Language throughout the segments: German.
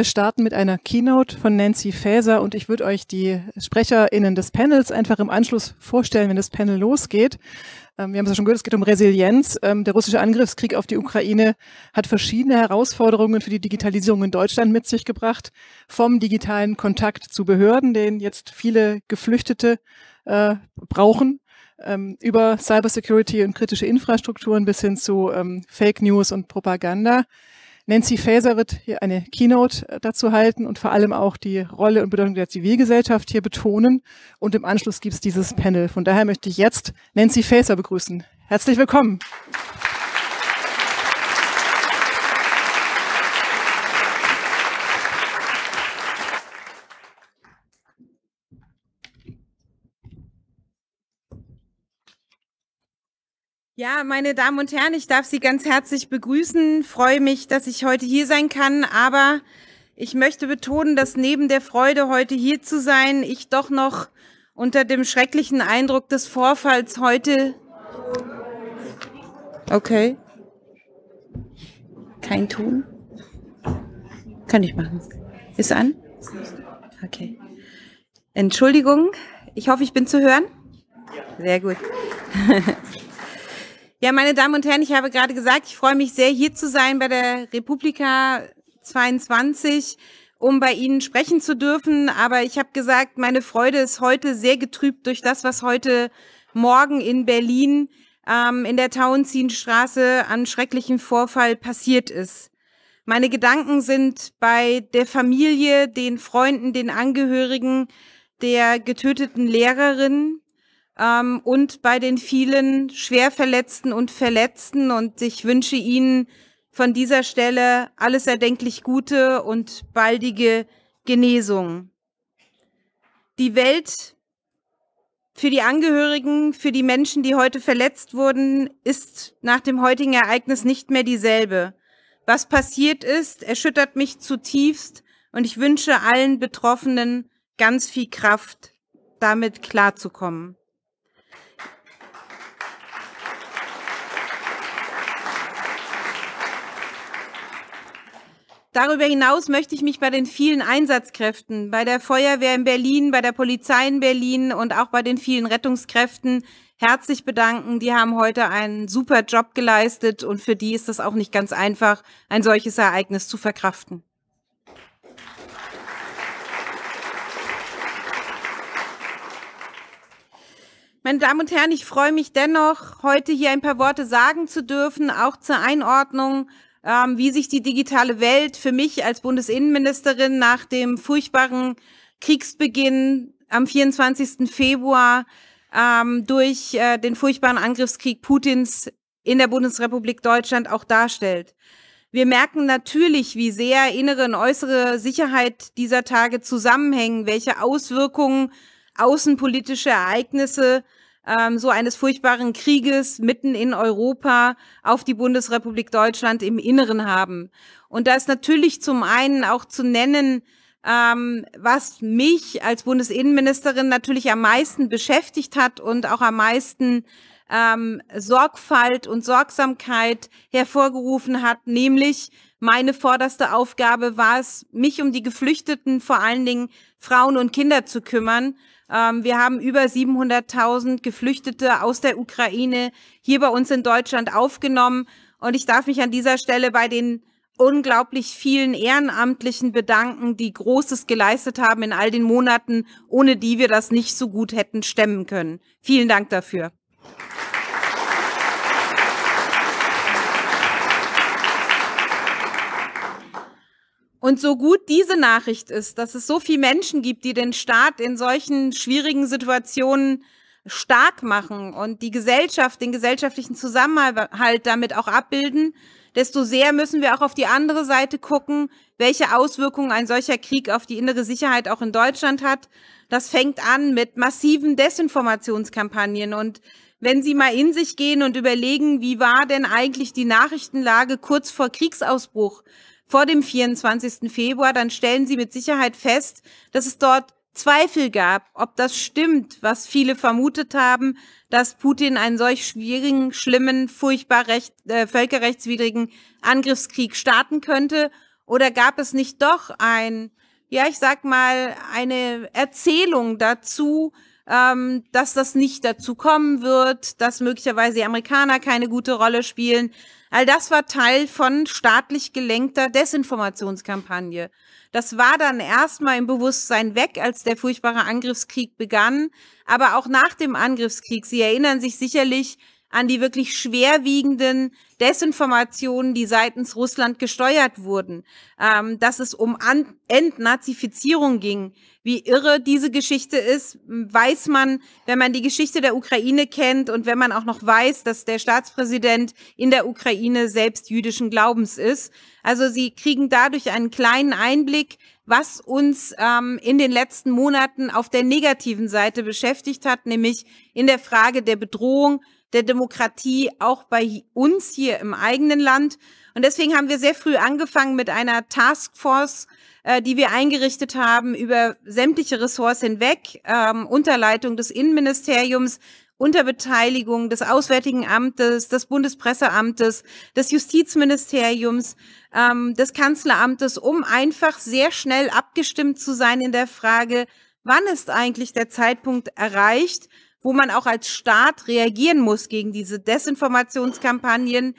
Wir starten mit einer Keynote von Nancy Faeser und ich würde euch die SprecherInnen des Panels einfach im Anschluss vorstellen, wenn das Panel losgeht. Ähm, wir haben es ja schon gehört, es geht um Resilienz. Ähm, der russische Angriffskrieg auf die Ukraine hat verschiedene Herausforderungen für die Digitalisierung in Deutschland mit sich gebracht. Vom digitalen Kontakt zu Behörden, den jetzt viele Geflüchtete äh, brauchen, ähm, über Cybersecurity und kritische Infrastrukturen bis hin zu Fake News und Propaganda. Nancy Faeser wird hier eine Keynote äh, dazu halten und vor allem auch die Rolle und Bedeutung der Zivilgesellschaft hier betonen. Und im Anschluss gibt es dieses Panel. Von daher möchte ich jetzt Nancy Faeser begrüßen. Herzlich willkommen. Ja, meine Damen und Herren, ich darf Sie ganz herzlich begrüßen. Freue mich, dass ich heute hier sein kann. Aber ich möchte betonen, dass neben der Freude, heute hier zu sein, ich doch noch unter dem schrecklichen Eindruck des Vorfalls heute. Okay. Kein Ton. Kann ich machen. Ist an? Okay. Entschuldigung. Ich hoffe, ich bin zu hören. Sehr gut. Ja, meine Damen und Herren, ich habe gerade gesagt, ich freue mich sehr, hier zu sein bei der Republika 22, um bei Ihnen sprechen zu dürfen. Aber ich habe gesagt, meine Freude ist heute sehr getrübt durch das, was heute Morgen in Berlin ähm, in der Tauenziehenstraße an schrecklichen Vorfall passiert ist. Meine Gedanken sind bei der Familie, den Freunden, den Angehörigen der getöteten Lehrerin, ähm, und bei den vielen Schwerverletzten und Verletzten. Und ich wünsche Ihnen von dieser Stelle alles erdenklich Gute und baldige Genesung. Die Welt für die Angehörigen, für die Menschen, die heute verletzt wurden, ist nach dem heutigen Ereignis nicht mehr dieselbe. Was passiert ist, erschüttert mich zutiefst und ich wünsche allen Betroffenen ganz viel Kraft, damit klarzukommen. Darüber hinaus möchte ich mich bei den vielen Einsatzkräften, bei der Feuerwehr in Berlin, bei der Polizei in Berlin und auch bei den vielen Rettungskräften herzlich bedanken. Die haben heute einen super Job geleistet und für die ist es auch nicht ganz einfach, ein solches Ereignis zu verkraften. Meine Damen und Herren, ich freue mich dennoch, heute hier ein paar Worte sagen zu dürfen, auch zur Einordnung ähm, wie sich die digitale Welt für mich als Bundesinnenministerin nach dem furchtbaren Kriegsbeginn am 24. Februar ähm, durch äh, den furchtbaren Angriffskrieg Putins in der Bundesrepublik Deutschland auch darstellt. Wir merken natürlich, wie sehr innere und äußere Sicherheit dieser Tage zusammenhängen, welche Auswirkungen außenpolitische Ereignisse ähm, so eines furchtbaren Krieges mitten in Europa auf die Bundesrepublik Deutschland im Inneren haben. Und da ist natürlich zum einen auch zu nennen, ähm, was mich als Bundesinnenministerin natürlich am meisten beschäftigt hat und auch am meisten ähm, Sorgfalt und Sorgsamkeit hervorgerufen hat, nämlich meine vorderste Aufgabe war es, mich um die Geflüchteten, vor allen Dingen Frauen und Kinder zu kümmern. Ähm, wir haben über 700.000 Geflüchtete aus der Ukraine hier bei uns in Deutschland aufgenommen. Und ich darf mich an dieser Stelle bei den unglaublich vielen Ehrenamtlichen bedanken, die Großes geleistet haben in all den Monaten, ohne die wir das nicht so gut hätten stemmen können. Vielen Dank dafür. Und so gut diese Nachricht ist, dass es so viele Menschen gibt, die den Staat in solchen schwierigen Situationen stark machen und die Gesellschaft, den gesellschaftlichen Zusammenhalt damit auch abbilden, desto sehr müssen wir auch auf die andere Seite gucken, welche Auswirkungen ein solcher Krieg auf die innere Sicherheit auch in Deutschland hat. Das fängt an mit massiven Desinformationskampagnen. Und wenn Sie mal in sich gehen und überlegen, wie war denn eigentlich die Nachrichtenlage kurz vor Kriegsausbruch, vor dem 24. Februar, dann stellen Sie mit Sicherheit fest, dass es dort Zweifel gab, ob das stimmt, was viele vermutet haben, dass Putin einen solch schwierigen, schlimmen, furchtbar recht, äh, völkerrechtswidrigen Angriffskrieg starten könnte, oder gab es nicht doch ein, ja, ich sag mal, eine Erzählung dazu, ähm, dass das nicht dazu kommen wird, dass möglicherweise die Amerikaner keine gute Rolle spielen, All das war Teil von staatlich gelenkter Desinformationskampagne. Das war dann erstmal im Bewusstsein weg, als der furchtbare Angriffskrieg begann, aber auch nach dem Angriffskrieg. Sie erinnern sich sicherlich an die wirklich schwerwiegenden Desinformationen, die seitens Russland gesteuert wurden, ähm, dass es um An Entnazifizierung ging. Wie irre diese Geschichte ist, weiß man, wenn man die Geschichte der Ukraine kennt und wenn man auch noch weiß, dass der Staatspräsident in der Ukraine selbst jüdischen Glaubens ist. Also sie kriegen dadurch einen kleinen Einblick, was uns ähm, in den letzten Monaten auf der negativen Seite beschäftigt hat, nämlich in der Frage der Bedrohung der Demokratie auch bei uns hier im eigenen Land. Und deswegen haben wir sehr früh angefangen mit einer Taskforce, äh, die wir eingerichtet haben über sämtliche Ressorts hinweg, ähm, unter Leitung des Innenministeriums, unter Beteiligung des Auswärtigen Amtes, des Bundespresseamtes, des Justizministeriums, ähm, des Kanzleramtes, um einfach sehr schnell abgestimmt zu sein in der Frage, wann ist eigentlich der Zeitpunkt erreicht, wo man auch als Staat reagieren muss gegen diese Desinformationskampagnen.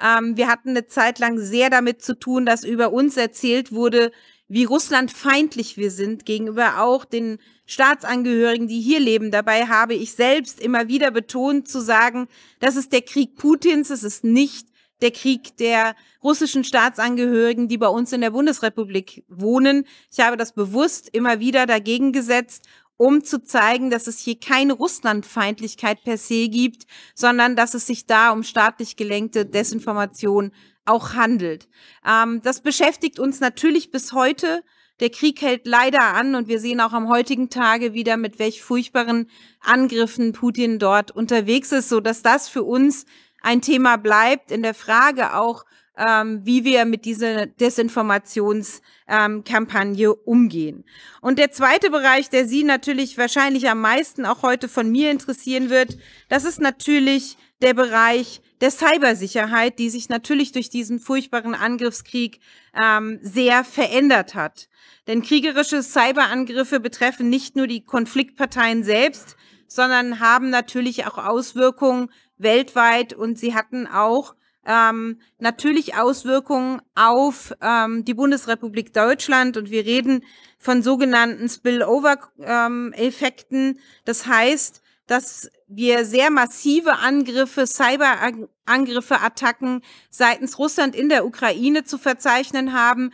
Ähm, wir hatten eine Zeit lang sehr damit zu tun, dass über uns erzählt wurde, wie russlandfeindlich wir sind gegenüber auch den Staatsangehörigen, die hier leben. Dabei habe ich selbst immer wieder betont zu sagen, das ist der Krieg Putins, es ist nicht der Krieg der russischen Staatsangehörigen, die bei uns in der Bundesrepublik wohnen. Ich habe das bewusst immer wieder dagegen gesetzt um zu zeigen, dass es hier keine Russlandfeindlichkeit per se gibt, sondern dass es sich da um staatlich gelenkte Desinformation auch handelt. Ähm, das beschäftigt uns natürlich bis heute. Der Krieg hält leider an und wir sehen auch am heutigen Tage wieder, mit welch furchtbaren Angriffen Putin dort unterwegs ist, so dass das für uns ein Thema bleibt in der Frage auch, ähm, wie wir mit dieser Desinformationskampagne ähm, umgehen. Und der zweite Bereich, der Sie natürlich wahrscheinlich am meisten auch heute von mir interessieren wird, das ist natürlich der Bereich der Cybersicherheit, die sich natürlich durch diesen furchtbaren Angriffskrieg ähm, sehr verändert hat. Denn kriegerische Cyberangriffe betreffen nicht nur die Konfliktparteien selbst, sondern haben natürlich auch Auswirkungen weltweit und sie hatten auch ähm, natürlich Auswirkungen auf ähm, die Bundesrepublik Deutschland und wir reden von sogenannten Spillover-Effekten. das heißt, dass wir sehr massive Angriffe, Cyberangriffe, Attacken seitens Russland in der Ukraine zu verzeichnen haben,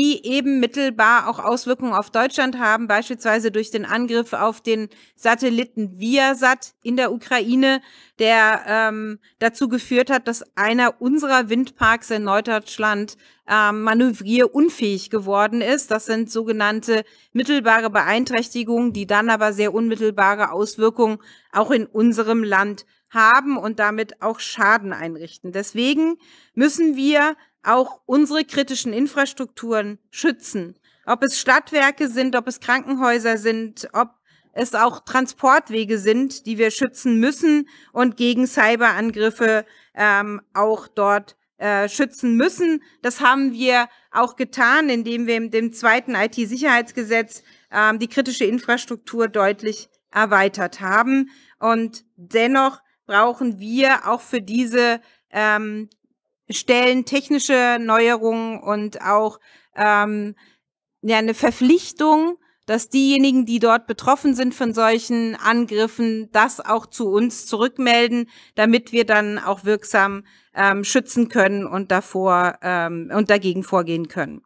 die eben mittelbar auch Auswirkungen auf Deutschland haben, beispielsweise durch den Angriff auf den Satelliten Viasat in der Ukraine, der ähm, dazu geführt hat, dass einer unserer Windparks in Norddeutschland ähm, manövrierunfähig geworden ist. Das sind sogenannte mittelbare Beeinträchtigungen, die dann aber sehr unmittelbare Auswirkungen auch in unserem Land haben und damit auch Schaden einrichten. Deswegen müssen wir auch unsere kritischen Infrastrukturen schützen. Ob es Stadtwerke sind, ob es Krankenhäuser sind, ob es auch Transportwege sind, die wir schützen müssen und gegen Cyberangriffe ähm, auch dort äh, schützen müssen. Das haben wir auch getan, indem wir mit dem zweiten IT-Sicherheitsgesetz ähm, die kritische Infrastruktur deutlich erweitert haben. Und dennoch brauchen wir auch für diese ähm, stellen technische Neuerungen und auch ähm, ja, eine Verpflichtung dass diejenigen, die dort betroffen sind von solchen Angriffen, das auch zu uns zurückmelden, damit wir dann auch wirksam ähm, schützen können und davor ähm, und dagegen vorgehen können.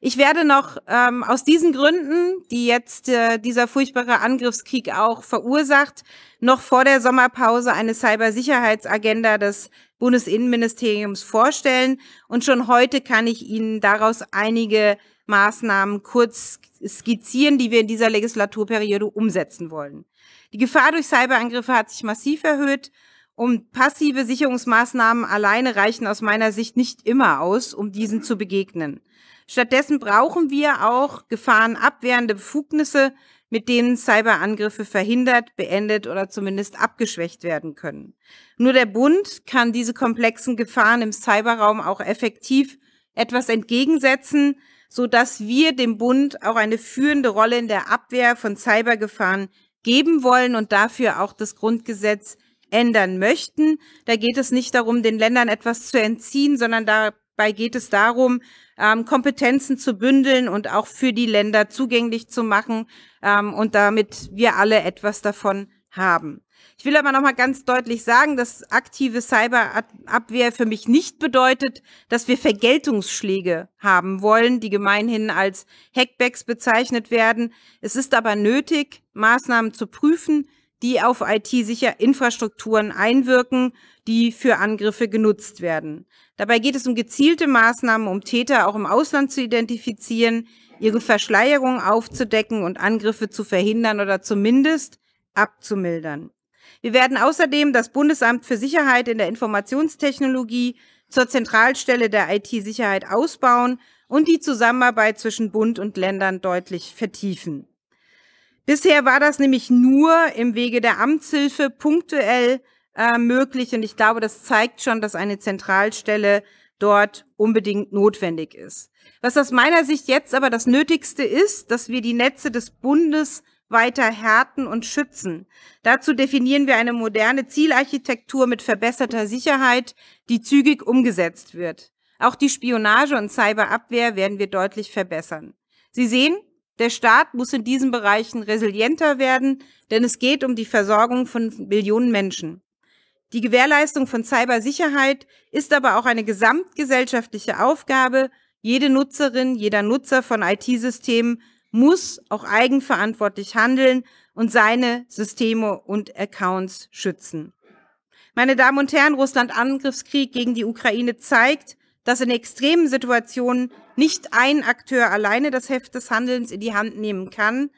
Ich werde noch ähm, aus diesen Gründen, die jetzt äh, dieser furchtbare Angriffskrieg auch verursacht, noch vor der Sommerpause eine Cybersicherheitsagenda des Bundesinnenministeriums vorstellen. Und schon heute kann ich Ihnen daraus einige Maßnahmen kurz skizzieren, die wir in dieser Legislaturperiode umsetzen wollen. Die Gefahr durch Cyberangriffe hat sich massiv erhöht und passive Sicherungsmaßnahmen alleine reichen aus meiner Sicht nicht immer aus, um diesen zu begegnen. Stattdessen brauchen wir auch gefahrenabwehrende Befugnisse, mit denen Cyberangriffe verhindert, beendet oder zumindest abgeschwächt werden können. Nur der Bund kann diese komplexen Gefahren im Cyberraum auch effektiv etwas entgegensetzen, so dass wir dem Bund auch eine führende Rolle in der Abwehr von Cybergefahren geben wollen und dafür auch das Grundgesetz ändern möchten. Da geht es nicht darum, den Ländern etwas zu entziehen, sondern dabei geht es darum, ähm, Kompetenzen zu bündeln und auch für die Länder zugänglich zu machen ähm, und damit wir alle etwas davon haben. Ich will aber nochmal ganz deutlich sagen, dass aktive Cyberabwehr für mich nicht bedeutet, dass wir Vergeltungsschläge haben wollen, die gemeinhin als Hackbacks bezeichnet werden. Es ist aber nötig, Maßnahmen zu prüfen, die auf IT-sicher Infrastrukturen einwirken, die für Angriffe genutzt werden. Dabei geht es um gezielte Maßnahmen, um Täter auch im Ausland zu identifizieren, ihre Verschleierung aufzudecken und Angriffe zu verhindern oder zumindest abzumildern. Wir werden außerdem das Bundesamt für Sicherheit in der Informationstechnologie zur Zentralstelle der IT-Sicherheit ausbauen und die Zusammenarbeit zwischen Bund und Ländern deutlich vertiefen. Bisher war das nämlich nur im Wege der Amtshilfe punktuell äh, möglich und ich glaube, das zeigt schon, dass eine Zentralstelle dort unbedingt notwendig ist. Was aus meiner Sicht jetzt aber das Nötigste ist, dass wir die Netze des Bundes weiter härten und schützen. Dazu definieren wir eine moderne Zielarchitektur mit verbesserter Sicherheit, die zügig umgesetzt wird. Auch die Spionage und Cyberabwehr werden wir deutlich verbessern. Sie sehen, der Staat muss in diesen Bereichen resilienter werden, denn es geht um die Versorgung von Millionen Menschen. Die Gewährleistung von Cybersicherheit ist aber auch eine gesamtgesellschaftliche Aufgabe. Jede Nutzerin, jeder Nutzer von IT-Systemen muss auch eigenverantwortlich handeln und seine Systeme und Accounts schützen. Meine Damen und Herren, Russland Angriffskrieg gegen die Ukraine zeigt, dass in extremen Situationen nicht ein Akteur alleine das Heft des Handelns in die Hand nehmen kann.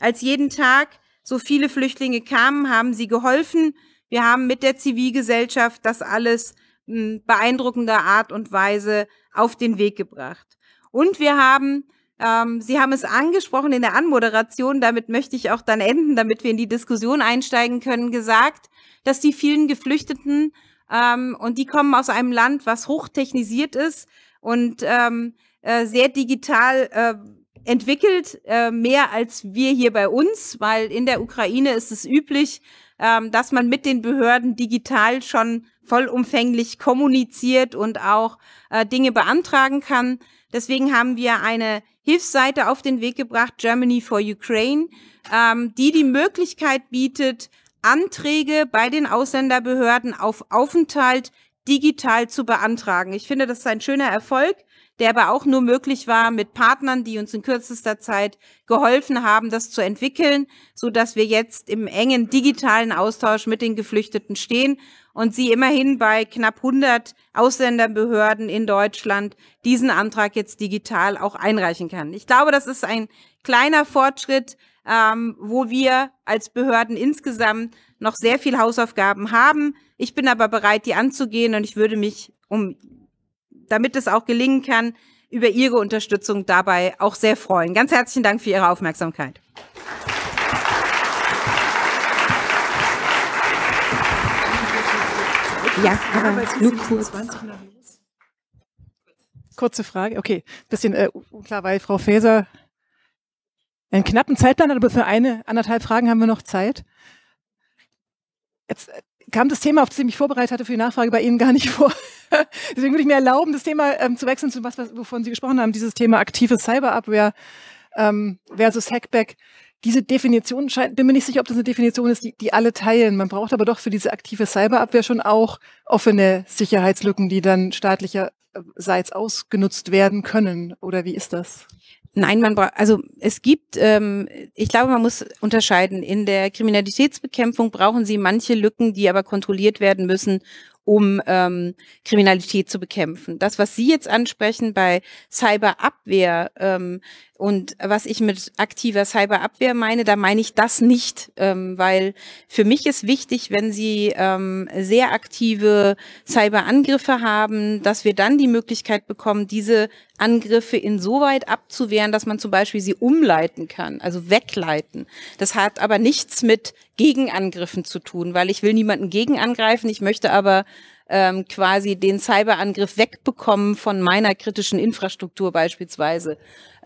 Als jeden Tag so viele Flüchtlinge kamen, haben sie geholfen. Wir haben mit der Zivilgesellschaft das alles beeindruckender Art und Weise auf den Weg gebracht. Und wir haben ähm, Sie haben es angesprochen in der Anmoderation, damit möchte ich auch dann enden, damit wir in die Diskussion einsteigen können, gesagt, dass die vielen Geflüchteten ähm, und die kommen aus einem Land, was hochtechnisiert ist und ähm, äh, sehr digital äh, entwickelt, äh, mehr als wir hier bei uns, weil in der Ukraine ist es üblich, ähm, dass man mit den Behörden digital schon vollumfänglich kommuniziert und auch äh, Dinge beantragen kann. Deswegen haben wir eine Hilfsseite auf den Weg gebracht, Germany for Ukraine, ähm, die die Möglichkeit bietet, Anträge bei den Ausländerbehörden auf Aufenthalt digital zu beantragen. Ich finde, das ist ein schöner Erfolg der aber auch nur möglich war mit Partnern, die uns in kürzester Zeit geholfen haben, das zu entwickeln, so dass wir jetzt im engen digitalen Austausch mit den Geflüchteten stehen und sie immerhin bei knapp 100 Ausländerbehörden in Deutschland diesen Antrag jetzt digital auch einreichen kann. Ich glaube, das ist ein kleiner Fortschritt, ähm, wo wir als Behörden insgesamt noch sehr viel Hausaufgaben haben. Ich bin aber bereit, die anzugehen und ich würde mich um damit es auch gelingen kann, über Ihre Unterstützung dabei auch sehr freuen. Ganz herzlichen Dank für Ihre Aufmerksamkeit. Ja, aber nur kurz. Kurze Frage, okay, bisschen äh, unklar, weil Frau Faeser einen knappen Zeitplan hat, aber für eine, anderthalb Fragen haben wir noch Zeit. Jetzt äh, kam das Thema, auf das ich mich vorbereitet hatte für die Nachfrage, bei Ihnen gar nicht vor. Deswegen würde ich mir erlauben, das Thema ähm, zu wechseln zu was, wovon Sie gesprochen haben, dieses Thema aktive Cyberabwehr ähm, versus Hackback. Diese Definition scheint, bin mir nicht sicher, ob das eine Definition ist, die, die alle teilen. Man braucht aber doch für diese aktive Cyberabwehr schon auch offene Sicherheitslücken, die dann staatlicherseits äh, ausgenutzt werden können. Oder wie ist das? Nein, man braucht, also es gibt, ähm, ich glaube, man muss unterscheiden. In der Kriminalitätsbekämpfung brauchen sie manche Lücken, die aber kontrolliert werden müssen, um ähm, Kriminalität zu bekämpfen. Das, was Sie jetzt ansprechen bei Cyberabwehr, ähm, und was ich mit aktiver Cyberabwehr meine, da meine ich das nicht, ähm, weil für mich ist wichtig, wenn Sie ähm, sehr aktive Cyberangriffe haben, dass wir dann die Möglichkeit bekommen, diese Angriffe insoweit abzuwehren, dass man zum Beispiel sie umleiten kann, also wegleiten. Das hat aber nichts mit Gegenangriffen zu tun, weil ich will niemanden gegenangreifen, ich möchte aber ähm, quasi den Cyberangriff wegbekommen von meiner kritischen Infrastruktur beispielsweise.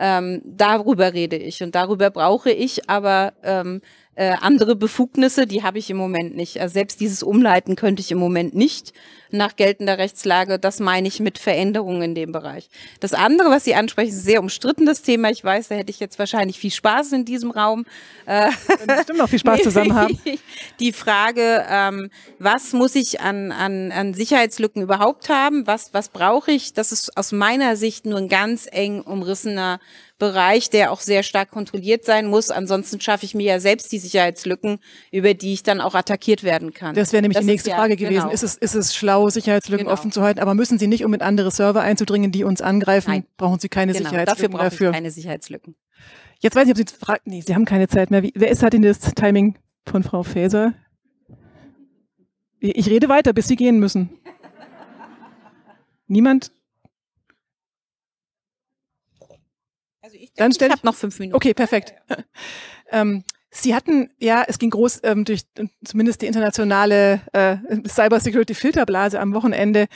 Ähm, darüber rede ich und darüber brauche ich aber ähm, äh, andere Befugnisse, die habe ich im Moment nicht. Also selbst dieses Umleiten könnte ich im Moment nicht nach geltender Rechtslage. Das meine ich mit Veränderungen in dem Bereich. Das andere, was Sie ansprechen, ist ein sehr umstrittenes Thema. Ich weiß, da hätte ich jetzt wahrscheinlich viel Spaß in diesem Raum. Äh, Stimmt noch viel Spaß zusammen haben. Die Frage, ähm, was muss ich an, an, an Sicherheitslücken überhaupt haben? Was, was brauche ich? Das ist aus meiner Sicht nur ein ganz eng umrissener Bereich, der auch sehr stark kontrolliert sein muss. Ansonsten schaffe ich mir ja selbst die Sicherheitslücken, über die ich dann auch attackiert werden kann. Das wäre nämlich das die nächste ja, Frage gewesen. Genau. Ist, es, ist es schlau, Sicherheitslücken genau. offen zu halten? Aber müssen Sie nicht, um in andere Server einzudringen, die uns angreifen, Nein. brauchen Sie keine genau, Sicherheitslücken dafür? Brauchen Sie keine Sicherheitslücken. Jetzt weiß ich, ob Sie fragen. Nee, Sie haben keine Zeit mehr. Wie, wer ist, hat Ihnen das Timing von Frau Faeser? Ich rede weiter, bis Sie gehen müssen. Niemand? Dann stell ich habe noch fünf Minuten. Okay, perfekt. ähm, Sie hatten, ja, es ging groß ähm, durch äh, zumindest die internationale äh, Cybersecurity-Filterblase am Wochenende.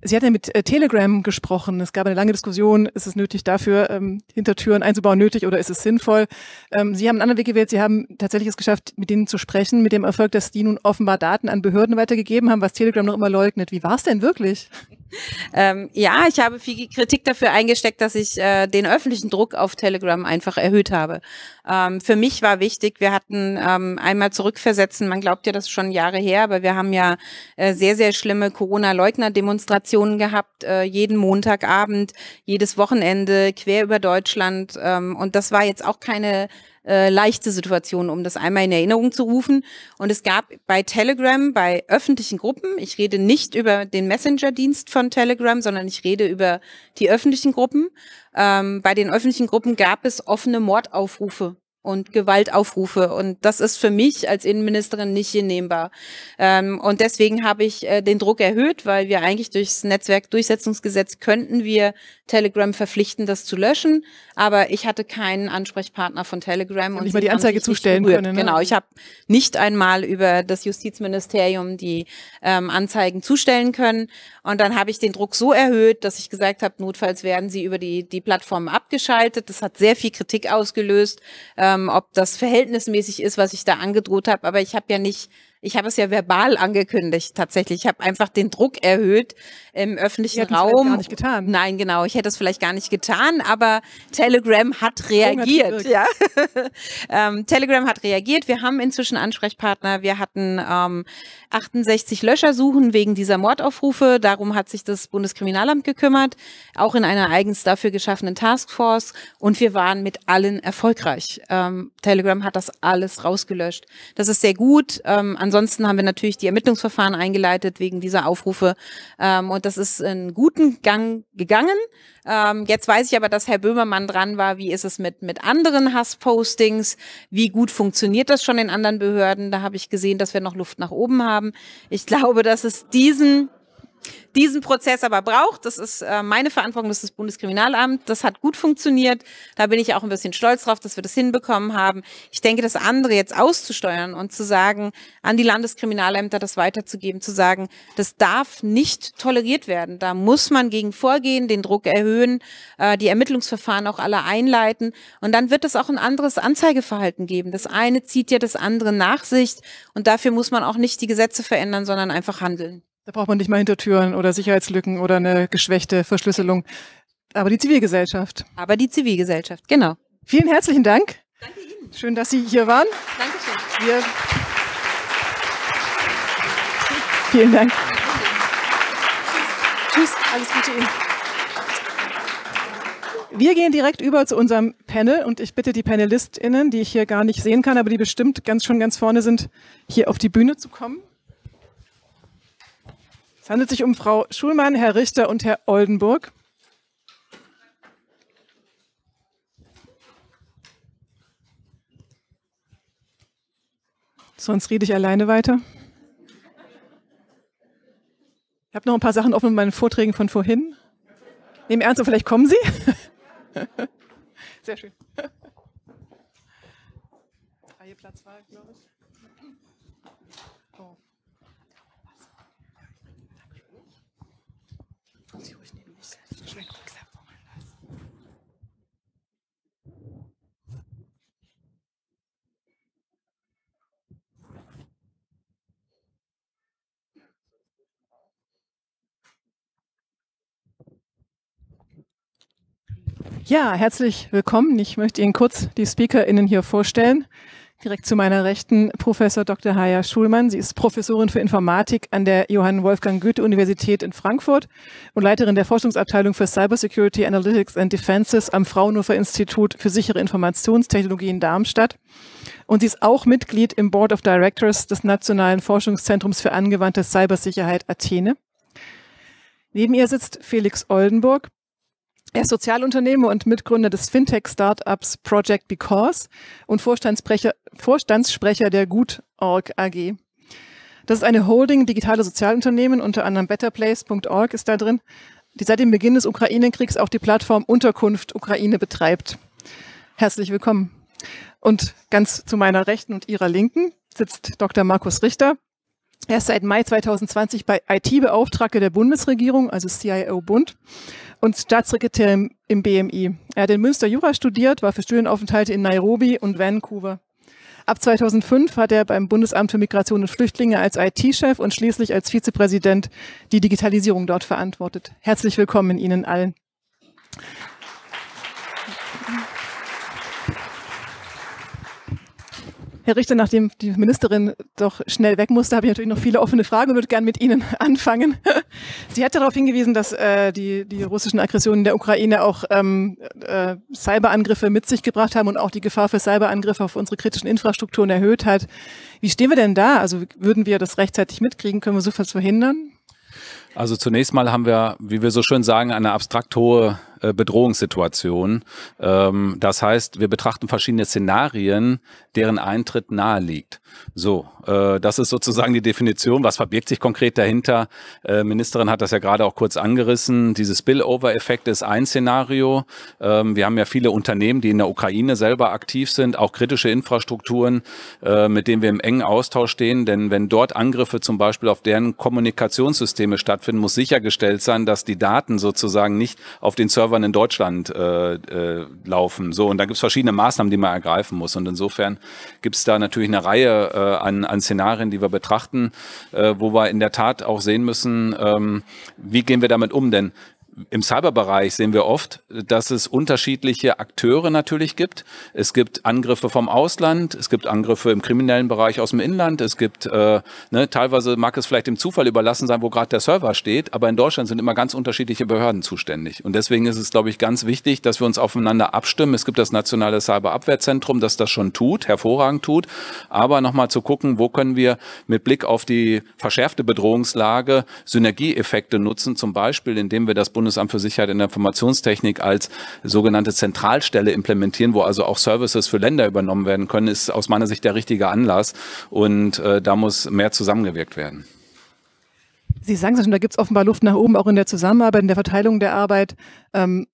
Sie hatten ja mit äh, Telegram gesprochen. Es gab eine lange Diskussion, ist es nötig dafür, ähm, Hintertüren einzubauen, nötig oder ist es sinnvoll? Ähm, Sie haben einen anderen Weg gewählt. Sie haben tatsächlich es geschafft, mit denen zu sprechen, mit dem Erfolg, dass die nun offenbar Daten an Behörden weitergegeben haben, was Telegram noch immer leugnet. Wie war es denn wirklich? Ähm, ja, ich habe viel Kritik dafür eingesteckt, dass ich äh, den öffentlichen Druck auf Telegram einfach erhöht habe. Ähm, für mich war wichtig, wir hatten ähm, einmal zurückversetzen, man glaubt ja, das ist schon Jahre her, aber wir haben ja äh, sehr, sehr schlimme Corona-Leugner-Demonstrationen gehabt, äh, jeden Montagabend, jedes Wochenende, quer über Deutschland. Ähm, und das war jetzt auch keine äh, leichte Situation, um das einmal in Erinnerung zu rufen. Und es gab bei Telegram, bei öffentlichen Gruppen, ich rede nicht über den Messenger-Dienst von Telegram, sondern ich rede über die öffentlichen Gruppen. Ähm, bei den öffentlichen Gruppen gab es offene Mordaufrufe und Gewaltaufrufe. Und das ist für mich als Innenministerin nicht hinnehmbar. Ähm, und deswegen habe ich äh, den Druck erhöht, weil wir eigentlich durchs Netzwerkdurchsetzungsgesetz könnten wir Telegram verpflichten, das zu löschen. Aber ich hatte keinen Ansprechpartner von Telegram. Und, und nicht mal die Anzeige zustellen können. Ne? Genau, ich habe nicht einmal über das Justizministerium die ähm, Anzeigen zustellen können. Und dann habe ich den Druck so erhöht, dass ich gesagt habe, notfalls werden sie über die, die Plattformen abgeschaltet. Das hat sehr viel Kritik ausgelöst. Ähm, ähm, ob das verhältnismäßig ist, was ich da angedroht habe. Aber ich habe ja nicht ich habe es ja verbal angekündigt tatsächlich. Ich habe einfach den Druck erhöht im öffentlichen Sie Raum. Gar nicht getan. Nein, genau. Ich hätte es vielleicht gar nicht getan, aber Telegram hat oh, reagiert. Ja. ähm, Telegram hat reagiert. Wir haben inzwischen Ansprechpartner. Wir hatten ähm, 68 Löschersuchen wegen dieser Mordaufrufe. Darum hat sich das Bundeskriminalamt gekümmert, auch in einer eigens dafür geschaffenen Taskforce. Und wir waren mit allen erfolgreich. Ähm, Telegram hat das alles rausgelöscht. Das ist sehr gut. Ähm, ansonsten haben wir natürlich die Ermittlungsverfahren eingeleitet wegen dieser Aufrufe. Ähm, und das ist in guten Gang gegangen. Ähm, jetzt weiß ich aber, dass Herr Böhmermann dran war. Wie ist es mit, mit anderen Hasspostings? Wie gut funktioniert das schon in anderen Behörden? Da habe ich gesehen, dass wir noch Luft nach oben haben. Ich glaube, dass es diesen diesen Prozess aber braucht. Das ist äh, meine Verantwortung, das ist das Bundeskriminalamt. Das hat gut funktioniert. Da bin ich auch ein bisschen stolz drauf, dass wir das hinbekommen haben. Ich denke, das andere jetzt auszusteuern und zu sagen, an die Landeskriminalämter das weiterzugeben, zu sagen, das darf nicht toleriert werden. Da muss man gegen vorgehen, den Druck erhöhen, äh, die Ermittlungsverfahren auch alle einleiten. Und dann wird es auch ein anderes Anzeigeverhalten geben. Das eine zieht ja das andere Nachsicht. Und dafür muss man auch nicht die Gesetze verändern, sondern einfach handeln. Da braucht man nicht mal Hintertüren oder Sicherheitslücken oder eine geschwächte Verschlüsselung. Aber die Zivilgesellschaft. Aber die Zivilgesellschaft, genau. Vielen herzlichen Dank. Danke Ihnen. Schön, dass Sie hier waren. Dankeschön. Wir Vielen Dank. Tschüss, alles Gute Ihnen. Wir gehen direkt über zu unserem Panel und ich bitte die PanelistInnen, die ich hier gar nicht sehen kann, aber die bestimmt ganz schon ganz vorne sind, hier auf die Bühne zu kommen. Es handelt sich um Frau Schulmann, Herr Richter und Herr Oldenburg. Sonst rede ich alleine weiter. Ich habe noch ein paar Sachen offen mit meinen Vorträgen von vorhin. Nehmen Ernst, und vielleicht kommen Sie. Sehr schön. Freie ah, Platzwahl, glaube ich. Ja, herzlich willkommen. Ich möchte Ihnen kurz die SpeakerInnen hier vorstellen. Direkt zu meiner Rechten Professor Dr. Haya Schulmann. Sie ist Professorin für Informatik an der Johann Wolfgang Goethe Universität in Frankfurt und Leiterin der Forschungsabteilung für Cybersecurity Analytics and Defenses am Fraunhofer Institut für sichere Informationstechnologie in Darmstadt. Und sie ist auch Mitglied im Board of Directors des Nationalen Forschungszentrums für angewandte Cybersicherheit Athene. Neben ihr sitzt Felix Oldenburg. Er ist Sozialunternehmer und Mitgründer des Fintech-Startups Project Because und Vorstandssprecher, Vorstandssprecher der Gut.org AG. Das ist eine Holding digitale Sozialunternehmen, unter anderem betterplace.org ist da drin, die seit dem Beginn des Ukraine-Kriegs auch die Plattform Unterkunft Ukraine betreibt. Herzlich willkommen. Und ganz zu meiner Rechten und Ihrer Linken sitzt Dr. Markus Richter, er ist seit Mai 2020 bei it beauftragte der Bundesregierung, also CIO Bund, und Staatssekretär im BMI. Er hat in Münster Jura studiert, war für Studienaufenthalte in Nairobi und Vancouver. Ab 2005 hat er beim Bundesamt für Migration und Flüchtlinge als IT-Chef und schließlich als Vizepräsident die Digitalisierung dort verantwortet. Herzlich willkommen Ihnen allen. Herr Richter, nachdem die Ministerin doch schnell weg musste, habe ich natürlich noch viele offene Fragen und würde gerne mit Ihnen anfangen. Sie hat darauf hingewiesen, dass äh, die, die russischen Aggressionen der Ukraine auch ähm, äh, Cyberangriffe mit sich gebracht haben und auch die Gefahr für Cyberangriffe auf unsere kritischen Infrastrukturen erhöht hat. Wie stehen wir denn da? Also würden wir das rechtzeitig mitkriegen? Können wir so etwas verhindern? Also zunächst mal haben wir, wie wir so schön sagen, eine abstrakt hohe äh, Bedrohungssituation. Ähm, das heißt, wir betrachten verschiedene Szenarien, deren Eintritt nahe liegt. So, äh, das ist sozusagen die Definition. Was verbirgt sich konkret dahinter? Äh, Ministerin hat das ja gerade auch kurz angerissen. Dieses Spillover-Effekt ist ein Szenario. Ähm, wir haben ja viele Unternehmen, die in der Ukraine selber aktiv sind, auch kritische Infrastrukturen, mit denen wir im engen Austausch stehen. Denn wenn dort Angriffe zum Beispiel auf deren Kommunikationssysteme stattfinden, stattfinden, muss sichergestellt sein, dass die Daten sozusagen nicht auf den Servern in Deutschland äh, äh, laufen. So, und da gibt es verschiedene Maßnahmen, die man ergreifen muss. Und insofern gibt es da natürlich eine Reihe äh, an, an Szenarien, die wir betrachten, äh, wo wir in der Tat auch sehen müssen, ähm, wie gehen wir damit um. Denn im Cyberbereich sehen wir oft, dass es unterschiedliche Akteure natürlich gibt. Es gibt Angriffe vom Ausland, es gibt Angriffe im kriminellen Bereich aus dem Inland, es gibt äh, ne, teilweise mag es vielleicht dem Zufall überlassen sein, wo gerade der Server steht, aber in Deutschland sind immer ganz unterschiedliche Behörden zuständig. Und deswegen ist es, glaube ich, ganz wichtig, dass wir uns aufeinander abstimmen. Es gibt das nationale Cyberabwehrzentrum, das das schon tut, hervorragend tut, aber nochmal zu gucken, wo können wir mit Blick auf die verschärfte Bedrohungslage Synergieeffekte nutzen, zum Beispiel indem wir das Bund Bundesamt für Sicherheit in der Informationstechnik als sogenannte Zentralstelle implementieren, wo also auch Services für Länder übernommen werden können, ist aus meiner Sicht der richtige Anlass. Und äh, da muss mehr zusammengewirkt werden. Sie sagen es schon, da gibt es offenbar Luft nach oben, auch in der Zusammenarbeit, in der Verteilung der Arbeit. Ähm,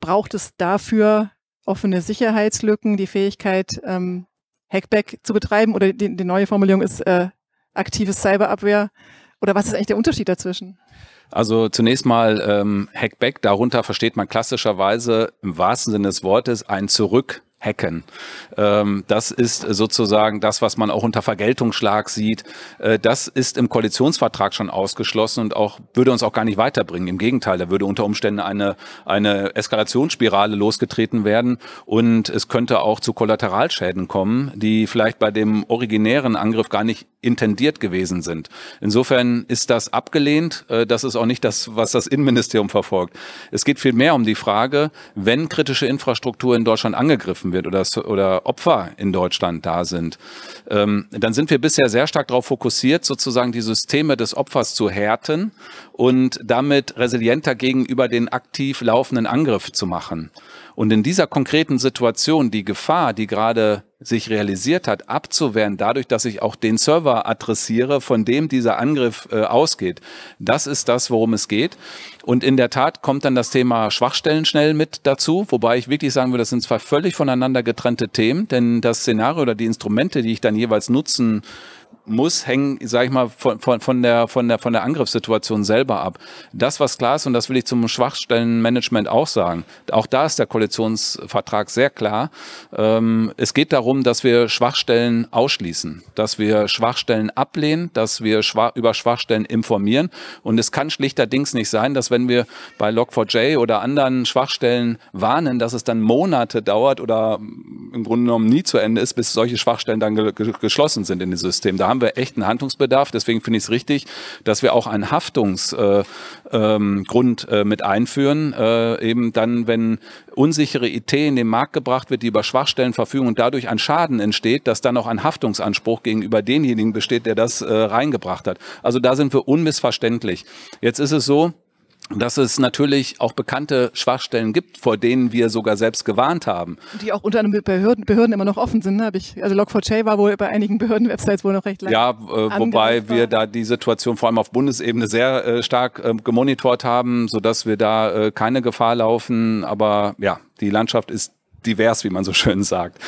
braucht es dafür offene Sicherheitslücken, die Fähigkeit, ähm, Hackback zu betreiben? Oder die, die neue Formulierung ist äh, aktives Cyberabwehr? Oder was ist eigentlich der Unterschied dazwischen? Also zunächst mal ähm, Hackback, darunter versteht man klassischerweise im wahrsten Sinne des Wortes ein Zurück hacken. Ähm, das ist sozusagen das, was man auch unter Vergeltungsschlag sieht. Äh, das ist im Koalitionsvertrag schon ausgeschlossen und auch würde uns auch gar nicht weiterbringen. Im Gegenteil, da würde unter Umständen eine, eine Eskalationsspirale losgetreten werden und es könnte auch zu Kollateralschäden kommen, die vielleicht bei dem originären Angriff gar nicht intendiert gewesen sind. Insofern ist das abgelehnt. Äh, das ist auch nicht das, was das Innenministerium verfolgt. Es geht vielmehr um die Frage, wenn kritische Infrastruktur in Deutschland angegriffen wird oder, oder Opfer in Deutschland da sind, ähm, dann sind wir bisher sehr stark darauf fokussiert, sozusagen die Systeme des Opfers zu härten und damit resilienter gegenüber den aktiv laufenden Angriff zu machen. Und in dieser konkreten Situation die Gefahr, die gerade sich realisiert hat, abzuwehren, dadurch, dass ich auch den Server adressiere, von dem dieser Angriff äh, ausgeht. Das ist das, worum es geht. Und in der Tat kommt dann das Thema Schwachstellen schnell mit dazu, wobei ich wirklich sagen würde, das sind zwei völlig voneinander getrennte Themen, denn das Szenario oder die Instrumente, die ich dann jeweils nutzen muss hängen, sage ich mal, von, von, von, der, von, der, von der Angriffssituation selber ab. Das, was klar ist, und das will ich zum Schwachstellenmanagement auch sagen, auch da ist der Koalitionsvertrag sehr klar. Ähm, es geht darum, dass wir Schwachstellen ausschließen, dass wir Schwachstellen ablehnen, dass wir schwa über Schwachstellen informieren. Und es kann schlichterdings nicht sein, dass wenn wir bei Log4j oder anderen Schwachstellen warnen, dass es dann Monate dauert oder im Grunde genommen nie zu Ende ist, bis solche Schwachstellen dann ge geschlossen sind in dem System. Da haben wir echt einen Handlungsbedarf. Deswegen finde ich es richtig, dass wir auch einen Haftungsgrund äh, ähm, äh, mit einführen. Äh, eben dann, wenn unsichere IT in den Markt gebracht wird, die über Schwachstellen verfügen und dadurch ein Schaden entsteht, dass dann auch ein Haftungsanspruch gegenüber denjenigen besteht, der das äh, reingebracht hat. Also da sind wir unmissverständlich. Jetzt ist es so, dass es natürlich auch bekannte Schwachstellen gibt, vor denen wir sogar selbst gewarnt haben. Die auch unter anderem Behörden, Behörden immer noch offen sind. Ne? Hab ich, also Log4j war wohl bei einigen behörden Behördenwebsites wohl noch recht lange. Ja, äh, wobei wir da die Situation vor allem auf Bundesebene sehr äh, stark äh, gemonitort haben, sodass wir da äh, keine Gefahr laufen. Aber ja, die Landschaft ist divers, wie man so schön sagt.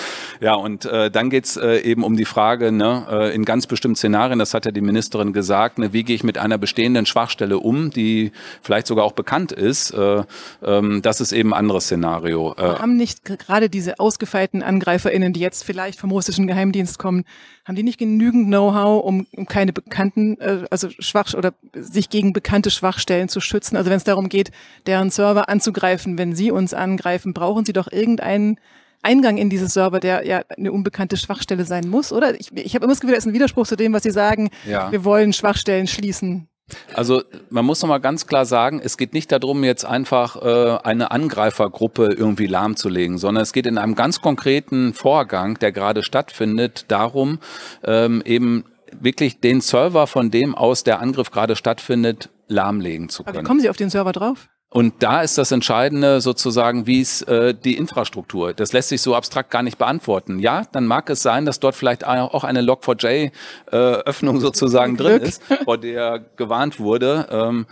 Ja, und äh, dann geht's äh, eben um die Frage, ne, äh, in ganz bestimmten Szenarien, das hat ja die Ministerin gesagt, ne, wie gehe ich mit einer bestehenden Schwachstelle um, die vielleicht sogar auch bekannt ist. Äh, ähm, das ist eben ein anderes Szenario. Äh, haben nicht gerade diese ausgefeilten AngreiferInnen, die jetzt vielleicht vom russischen Geheimdienst kommen, haben die nicht genügend Know-how, um, um keine bekannten, äh, also schwach oder sich gegen bekannte Schwachstellen zu schützen? Also wenn es darum geht, deren Server anzugreifen, wenn sie uns angreifen, brauchen sie doch irgendeinen keinen Eingang in diese Server, der ja eine unbekannte Schwachstelle sein muss, oder? Ich, ich habe immer das Gefühl, das ist ein Widerspruch zu dem, was Sie sagen. Ja. Wir wollen Schwachstellen schließen. Also man muss nochmal ganz klar sagen, es geht nicht darum, jetzt einfach äh, eine Angreifergruppe irgendwie lahmzulegen, sondern es geht in einem ganz konkreten Vorgang, der gerade stattfindet, darum, ähm, eben wirklich den Server, von dem aus der Angriff gerade stattfindet, lahmlegen zu können. Aber wie kommen Sie auf den Server drauf? Und da ist das Entscheidende sozusagen, wie es äh, die Infrastruktur. Das lässt sich so abstrakt gar nicht beantworten. Ja, dann mag es sein, dass dort vielleicht auch eine Log4j-Öffnung äh, sozusagen drin ist, vor der gewarnt wurde. Ähm,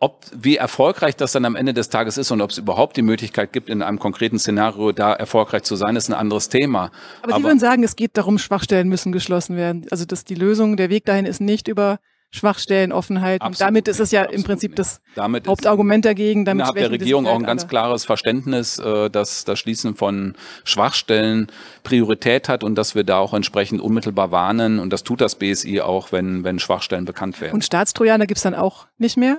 ob, wie erfolgreich das dann am Ende des Tages ist und ob es überhaupt die Möglichkeit gibt, in einem konkreten Szenario da erfolgreich zu sein, ist ein anderes Thema. Aber, Aber Sie würden sagen, es geht darum, Schwachstellen müssen geschlossen werden. Also, dass die Lösung, der Weg dahin ist nicht über Schwachstellen offen halten. Absolut, damit ist es ja absolut, im Prinzip das damit Hauptargument dagegen. Damit innerhalb der Regierung auch ein halt ganz alle. klares Verständnis, äh, dass das Schließen von Schwachstellen Priorität hat und dass wir da auch entsprechend unmittelbar warnen. Und das tut das BSI auch, wenn, wenn Schwachstellen bekannt werden. Und Staatstrojaner gibt es dann auch nicht mehr?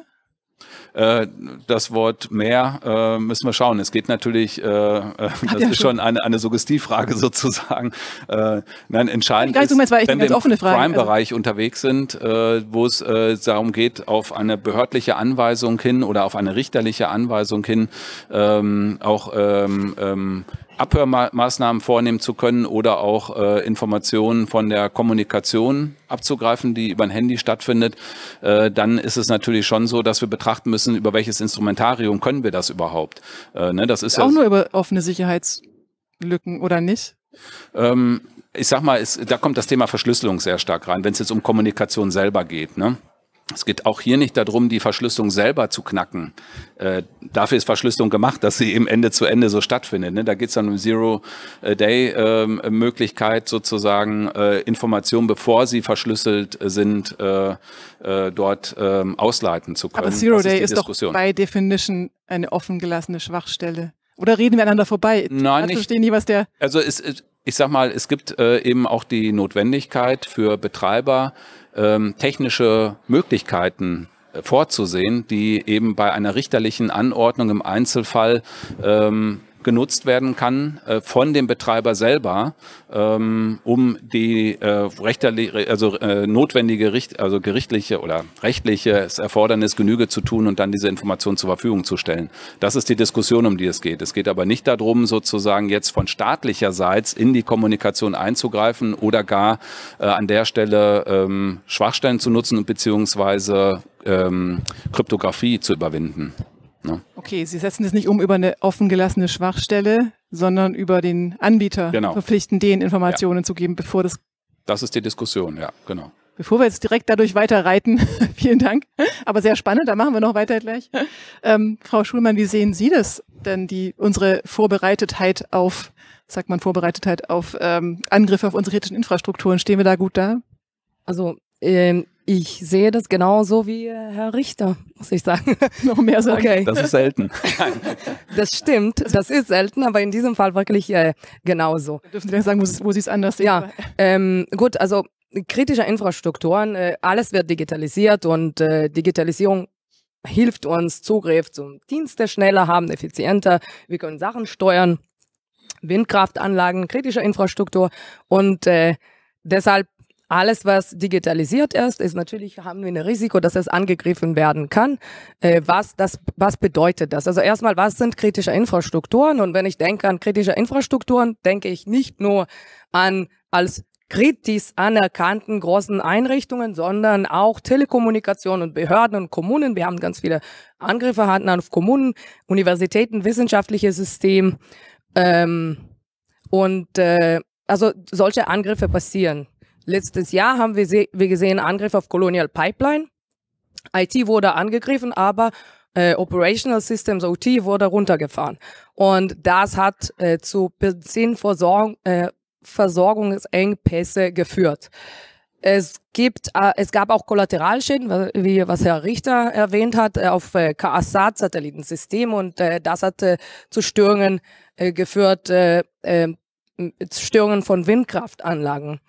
Äh, das Wort mehr äh, müssen wir schauen. Es geht natürlich, äh, das ja, ist schon eine, eine Suggestivfrage sozusagen. nein, entscheidend ist, meinst, wenn wir im Crime-Bereich also. unterwegs sind, wo es darum geht, auf eine behördliche Anweisung hin oder auf eine richterliche Anweisung hin ähm, auch ähm, ähm, Abhörmaßnahmen vornehmen zu können oder auch äh, Informationen von der Kommunikation abzugreifen, die über ein Handy stattfindet, äh, dann ist es natürlich schon so, dass wir betrachten müssen, müssen, über welches Instrumentarium können wir das überhaupt. Äh, ne, das ist auch ja, nur über offene Sicherheitslücken oder nicht? Ähm, ich sag mal, es, da kommt das Thema Verschlüsselung sehr stark rein, wenn es jetzt um Kommunikation selber geht. Ne? Es geht auch hier nicht darum, die Verschlüsselung selber zu knacken. Äh, dafür ist Verschlüsselung gemacht, dass sie eben Ende zu Ende so stattfindet. Ne? Da geht es dann um Zero-Day-Möglichkeit, äh, sozusagen äh, Informationen, bevor sie verschlüsselt sind, äh, äh, dort ähm, ausleiten zu können. Aber Zero-Day ist, ist doch bei Definition eine offengelassene Schwachstelle. Oder reden wir einander vorbei? Nein, also verstehe Nie, was der also es, ich sag mal, es gibt äh, eben auch die Notwendigkeit für Betreiber, ähm, technische Möglichkeiten äh, vorzusehen, die eben bei einer richterlichen Anordnung im Einzelfall ähm, genutzt werden kann äh, von dem Betreiber selber, ähm, um die äh, rechtlich, also äh, notwendige Richt, also gerichtliche oder rechtliches Erfordernis Genüge zu tun und dann diese Information zur Verfügung zu stellen. Das ist die Diskussion, um die es geht. Es geht aber nicht darum, sozusagen jetzt von staatlicherseits in die Kommunikation einzugreifen oder gar äh, an der Stelle ähm, Schwachstellen zu nutzen beziehungsweise ähm, Kryptographie zu überwinden. Ne? Okay, Sie setzen das nicht um über eine offengelassene Schwachstelle, sondern über den Anbieter genau. verpflichten, den Informationen ja. zu geben, bevor das. Das ist die Diskussion, ja, genau. Bevor wir jetzt direkt dadurch weiterreiten, vielen Dank, aber sehr spannend, da machen wir noch weiter gleich. Ähm, Frau Schulmann, wie sehen Sie das denn, die, unsere Vorbereitetheit auf, sagt man Vorbereitetheit auf ähm, Angriffe auf unsere kritischen Infrastrukturen? Stehen wir da gut da? Also ähm, ich sehe das genauso wie äh, Herr Richter, muss ich sagen. Noch mehr sagen. Okay. Das ist selten. das stimmt, das ist selten, aber in diesem Fall wirklich äh, genauso. Wir dürfen Sie sagen, wo Sie es anders sehen. Ja, ähm, gut, also kritische Infrastrukturen, äh, alles wird digitalisiert und äh, Digitalisierung hilft uns, Zugriff zum Dienste schneller haben, effizienter. Wir können Sachen steuern, Windkraftanlagen, kritische Infrastruktur und äh, deshalb alles, was digitalisiert ist, ist natürlich, haben wir ein Risiko, dass es angegriffen werden kann. Äh, was, das, was bedeutet das? Also erstmal, was sind kritische Infrastrukturen? Und wenn ich denke an kritische Infrastrukturen, denke ich nicht nur an als kritisch anerkannten großen Einrichtungen, sondern auch Telekommunikation und Behörden und Kommunen. Wir haben ganz viele Angriffe hatten auf Kommunen, Universitäten, wissenschaftliche System. Ähm, und äh, also solche Angriffe passieren. Letztes Jahr haben wir, wir gesehen Angriff auf Colonial Pipeline. IT wurde angegriffen, aber äh, Operational Systems OT wurde runtergefahren. Und das hat äh, zu Benzinversorgung, äh, Versorgungsengpässe geführt. Es gibt, äh, es gab auch Kollateralschäden, wie was Herr Richter erwähnt hat, äh, auf äh, Kassat-Satellitensystem und äh, das hat äh, zu Störungen äh, geführt, ähm, Störungen von Windkraftanlagen.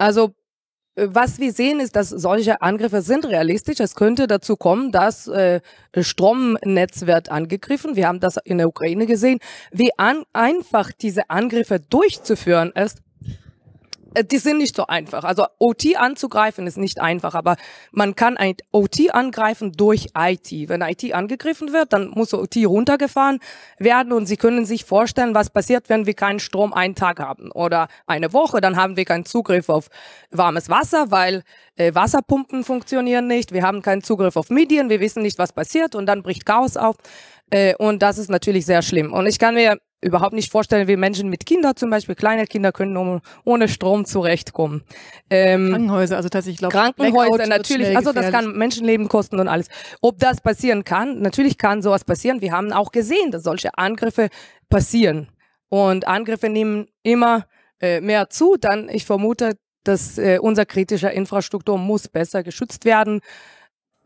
Also äh, was wir sehen, ist, dass solche Angriffe sind realistisch. Es könnte dazu kommen, dass äh, Stromnetz wird angegriffen. Wir haben das in der Ukraine gesehen. Wie einfach diese Angriffe durchzuführen ist, äh, die sind nicht so einfach. Also OT anzugreifen ist nicht einfach, aber man kann ein OT angreifen durch IT. Wenn IT angegriffen wird, dann muss OT runtergefahren werden und Sie können sich vorstellen, was passiert, wenn wir keinen Strom einen Tag haben oder eine Woche, dann haben wir keinen Zugriff auf warmes Wasser, weil äh, Wasserpumpen funktionieren nicht, wir haben keinen Zugriff auf Medien, wir wissen nicht, was passiert und dann bricht Chaos auf. Äh, und das ist natürlich sehr schlimm. Und ich kann mir überhaupt nicht vorstellen, wie Menschen mit Kindern zum Beispiel, kleine Kinder können um, ohne Strom zurechtkommen. Ähm, Krankenhäuser, also tatsächlich, ich glaube, Krankenhäuser Blackout natürlich, also das kann Menschenleben kosten und alles. Ob das passieren kann, natürlich kann sowas passieren. Wir haben auch gesehen, dass solche Angriffe passieren. Und Angriffe nehmen immer äh, mehr zu, dann ich vermute, dass äh, unser kritischer Infrastruktur muss besser geschützt werden.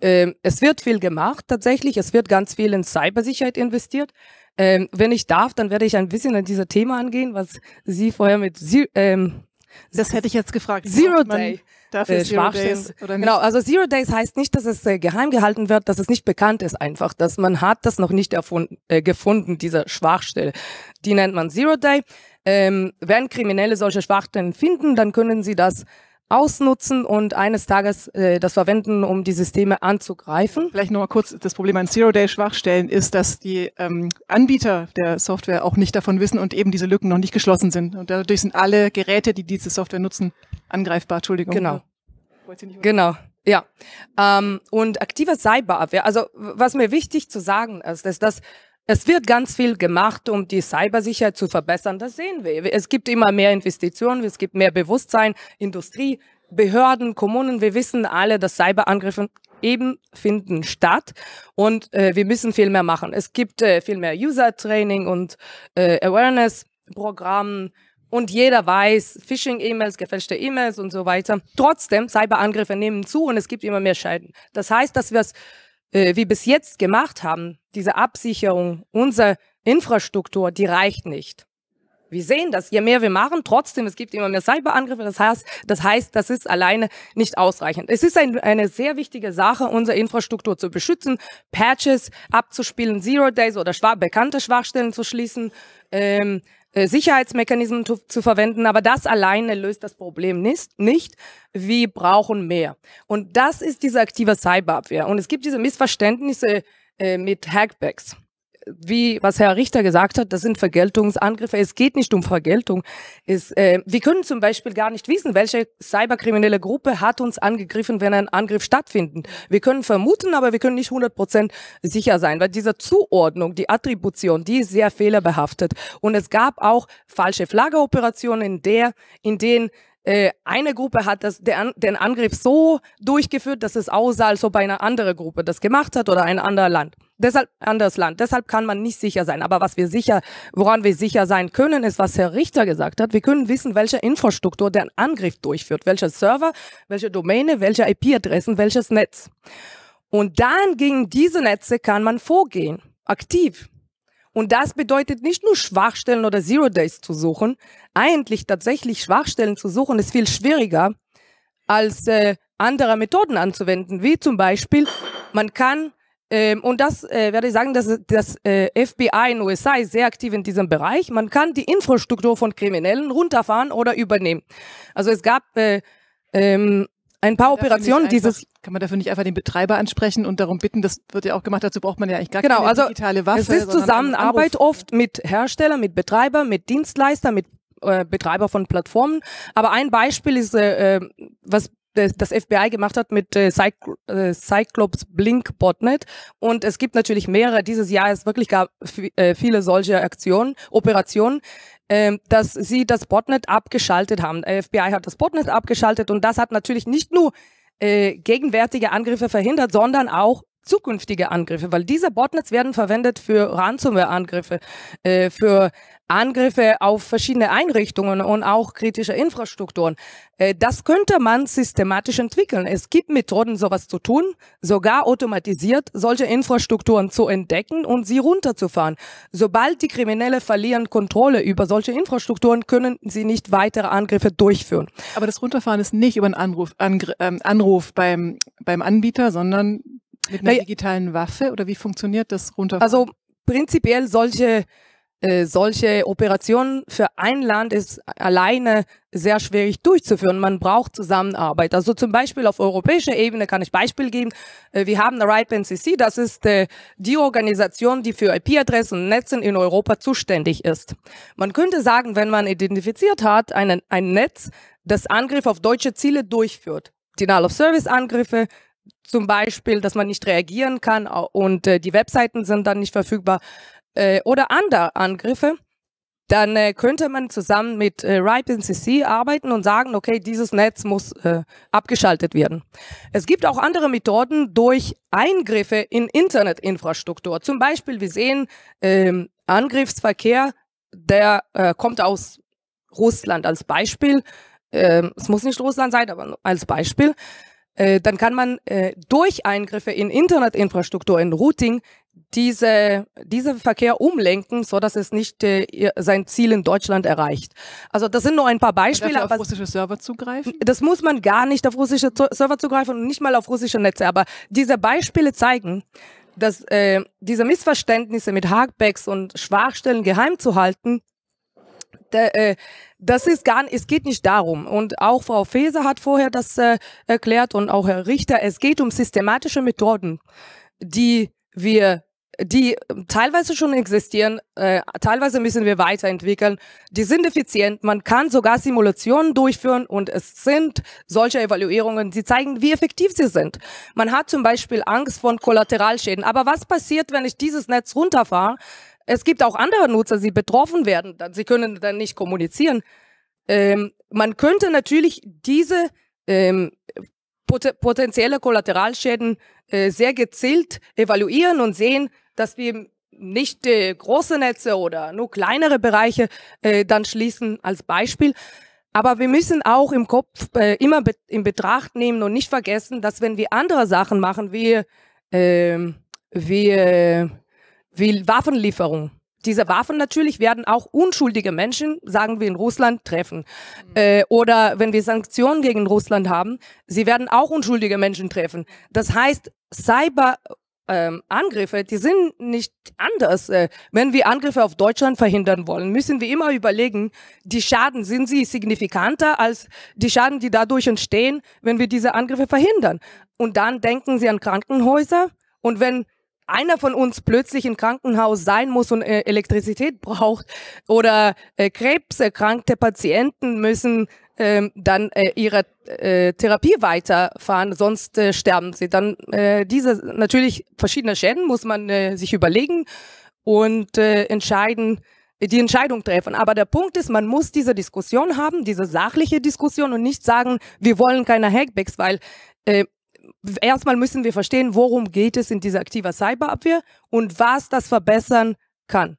Ähm, es wird viel gemacht tatsächlich, es wird ganz viel in Cybersicherheit investiert. Ähm, wenn ich darf, dann werde ich ein bisschen an dieses Thema angehen, was Sie vorher mit Sie, ähm, das hätte ich jetzt gefragt. Zero Day. Darf äh, Zero Days oder nicht? Genau, also Zero Days heißt nicht, dass es äh, geheim gehalten wird, dass es nicht bekannt ist einfach, dass man hat das noch nicht erfunden, äh, gefunden, diese Schwachstelle. Die nennt man Zero Day. Ähm, wenn Kriminelle solche Schwachstellen finden, dann können sie das ausnutzen und eines Tages äh, das verwenden, um die Systeme anzugreifen. Vielleicht nochmal kurz, das Problem an Zero-Day-Schwachstellen ist, dass die ähm, Anbieter der Software auch nicht davon wissen und eben diese Lücken noch nicht geschlossen sind. Und dadurch sind alle Geräte, die diese Software nutzen, angreifbar. Entschuldigung. Genau. Genau. Ja. Ähm, und aktive Cyberabwehr. Also was mir wichtig zu sagen ist, ist, dass es wird ganz viel gemacht, um die Cybersicherheit zu verbessern. Das sehen wir. Es gibt immer mehr Investitionen, es gibt mehr Bewusstsein, Industrie, Behörden, Kommunen. Wir wissen alle, dass Cyberangriffe eben finden statt und äh, wir müssen viel mehr machen. Es gibt äh, viel mehr User-Training und äh, Awareness-Programmen und jeder weiß, Phishing-E-Mails, gefälschte E-Mails und so weiter. Trotzdem, Cyberangriffe nehmen zu und es gibt immer mehr Schäden. Das heißt, dass wir es äh, wie bis jetzt gemacht haben, diese Absicherung unserer Infrastruktur, die reicht nicht. Wir sehen das, je mehr wir machen, trotzdem, es gibt immer mehr Cyberangriffe, das heißt, das, heißt, das ist alleine nicht ausreichend. Es ist ein, eine sehr wichtige Sache, unsere Infrastruktur zu beschützen, Patches abzuspielen, Zero Days oder schwach, bekannte Schwachstellen zu schließen, ähm, äh, Sicherheitsmechanismen zu, zu, verwenden, aber das alleine löst das Problem nicht, nicht. Wir brauchen mehr. Und das ist diese aktive Cyberabwehr. Und es gibt diese Missverständnisse äh, mit Hackbacks wie was Herr Richter gesagt hat, das sind Vergeltungsangriffe. Es geht nicht um Vergeltung. Es, äh, wir können zum Beispiel gar nicht wissen, welche cyberkriminelle Gruppe hat uns angegriffen, wenn ein Angriff stattfindet. Wir können vermuten, aber wir können nicht 100% sicher sein, weil diese Zuordnung, die Attribution, die ist sehr fehlerbehaftet. Und es gab auch falsche Flaggeoperationen, in der, in denen äh, eine Gruppe hat das, den Angriff so durchgeführt, dass es aussah, als ob eine andere Gruppe das gemacht hat oder ein anderes Land. Deshalb anderes Land. Deshalb kann man nicht sicher sein. Aber was wir sicher, woran wir sicher sein können, ist, was Herr Richter gesagt hat. Wir können wissen, welche Infrastruktur den Angriff durchführt, welcher Server, welche Domäne, welche IP-Adressen, welches Netz. Und dann gegen diese Netze kann man vorgehen, aktiv. Und das bedeutet nicht nur Schwachstellen oder Zero Days zu suchen. Eigentlich tatsächlich Schwachstellen zu suchen ist viel schwieriger als äh, andere Methoden anzuwenden, wie zum Beispiel, man kann, ähm, und das äh, werde ich sagen, dass das äh, FBI in USA ist sehr aktiv in diesem Bereich, man kann die Infrastruktur von Kriminellen runterfahren oder übernehmen. Also es gab äh, ähm, ein paar Operationen dieses. Kann man dafür nicht einfach den Betreiber ansprechen und darum bitten? Das wird ja auch gemacht. Dazu braucht man ja eigentlich gar genau, keine also digitale Waffe. Genau, also Es ist Zusammenarbeit oft mit Hersteller, mit Betreiber, mit Dienstleister, mit äh, Betreiber von Plattformen. Aber ein Beispiel ist, äh, äh was das FBI gemacht hat mit äh, äh, Cyclops Blink Botnet. Und es gibt natürlich mehrere. Dieses Jahr ist wirklich gar viele solche Aktionen, Operationen ähm, dass sie das Botnet abgeschaltet haben. Der äh, FBI hat das Botnet abgeschaltet und das hat natürlich nicht nur äh, gegenwärtige Angriffe verhindert, sondern auch zukünftige Angriffe, weil diese Botnets werden verwendet für Ransomware-Angriffe, äh, für Angriffe auf verschiedene Einrichtungen und auch kritische Infrastrukturen. Äh, das könnte man systematisch entwickeln. Es gibt Methoden, sowas zu tun, sogar automatisiert solche Infrastrukturen zu entdecken und sie runterzufahren. Sobald die Kriminelle verlieren Kontrolle über solche Infrastrukturen, können sie nicht weitere Angriffe durchführen. Aber das Runterfahren ist nicht über einen Anruf, Angr ähm, Anruf beim, beim Anbieter, sondern mit einer naja, digitalen Waffe oder wie funktioniert das Runterfahren? Also prinzipiell solche äh, solche Operationen für ein Land ist alleine sehr schwierig durchzuführen. Man braucht Zusammenarbeit. Also zum Beispiel auf europäischer Ebene kann ich Beispiel geben. Äh, wir haben eine Right NCC, das ist äh, die Organisation, die für IP-Adressen und Netzen in Europa zuständig ist. Man könnte sagen, wenn man identifiziert hat, einen, ein Netz, das Angriff auf deutsche Ziele durchführt. Denial-of-Service-Angriffe, zum Beispiel, dass man nicht reagieren kann und die Webseiten sind dann nicht verfügbar äh, oder andere Angriffe, dann äh, könnte man zusammen mit äh, RIPE arbeiten und sagen, okay, dieses Netz muss äh, abgeschaltet werden. Es gibt auch andere Methoden durch Eingriffe in Internetinfrastruktur. Zum Beispiel, wir sehen ähm, Angriffsverkehr, der äh, kommt aus Russland als Beispiel. Ähm, es muss nicht Russland sein, aber als Beispiel. Äh, dann kann man äh, durch Eingriffe in Internetinfrastruktur, in Routing, diese, diese Verkehr umlenken, so dass es nicht äh, sein Ziel in Deutschland erreicht. Also das sind nur ein paar Beispiele. Darf auf russische Server zugreifen? Das muss man gar nicht auf russische Server zugreifen und nicht mal auf russische Netze. Aber diese Beispiele zeigen, dass äh, diese Missverständnisse mit Hackbacks und Schwachstellen geheim zu halten, der, äh, das ist gar, es geht nicht darum. Und auch Frau Feser hat vorher das äh, erklärt und auch Herr Richter. Es geht um systematische Methoden, die wir die ähm, teilweise schon existieren, äh, teilweise müssen wir weiterentwickeln. Die sind effizient, man kann sogar Simulationen durchführen und es sind solche Evaluierungen, die zeigen, wie effektiv sie sind. Man hat zum Beispiel Angst vor Kollateralschäden, aber was passiert, wenn ich dieses Netz runterfahre? Es gibt auch andere Nutzer, die betroffen werden, sie können dann nicht kommunizieren. Ähm, man könnte natürlich diese ähm, pot potenzielle Kollateralschäden äh, sehr gezielt evaluieren und sehen, dass wir nicht äh, große Netze oder nur kleinere Bereiche äh, dann schließen als Beispiel. Aber wir müssen auch im Kopf äh, immer be in Betracht nehmen und nicht vergessen, dass wenn wir andere Sachen machen, wie, ähm, äh, wie, äh, wie Waffenlieferung, diese Waffen natürlich werden auch unschuldige Menschen, sagen wir in Russland, treffen. Äh, oder wenn wir Sanktionen gegen Russland haben, sie werden auch unschuldige Menschen treffen. Das heißt, Cyberangriffe, ähm, die sind nicht anders. Äh, wenn wir Angriffe auf Deutschland verhindern wollen, müssen wir immer überlegen, die Schaden, sind sie signifikanter als die Schaden, die dadurch entstehen, wenn wir diese Angriffe verhindern? Und dann denken sie an Krankenhäuser. Und wenn einer von uns plötzlich im Krankenhaus sein muss und äh, Elektrizität braucht oder äh, krebserkrankte Patienten müssen ähm, dann äh, ihre äh, Therapie weiterfahren, sonst äh, sterben sie. Dann äh, diese natürlich verschiedene Schäden muss man äh, sich überlegen und äh, entscheiden, die Entscheidung treffen. Aber der Punkt ist, man muss diese Diskussion haben, diese sachliche Diskussion und nicht sagen, wir wollen keine Hackbacks, weil äh, erstmal müssen wir verstehen, worum geht es in dieser aktiver Cyberabwehr und was das verbessern kann.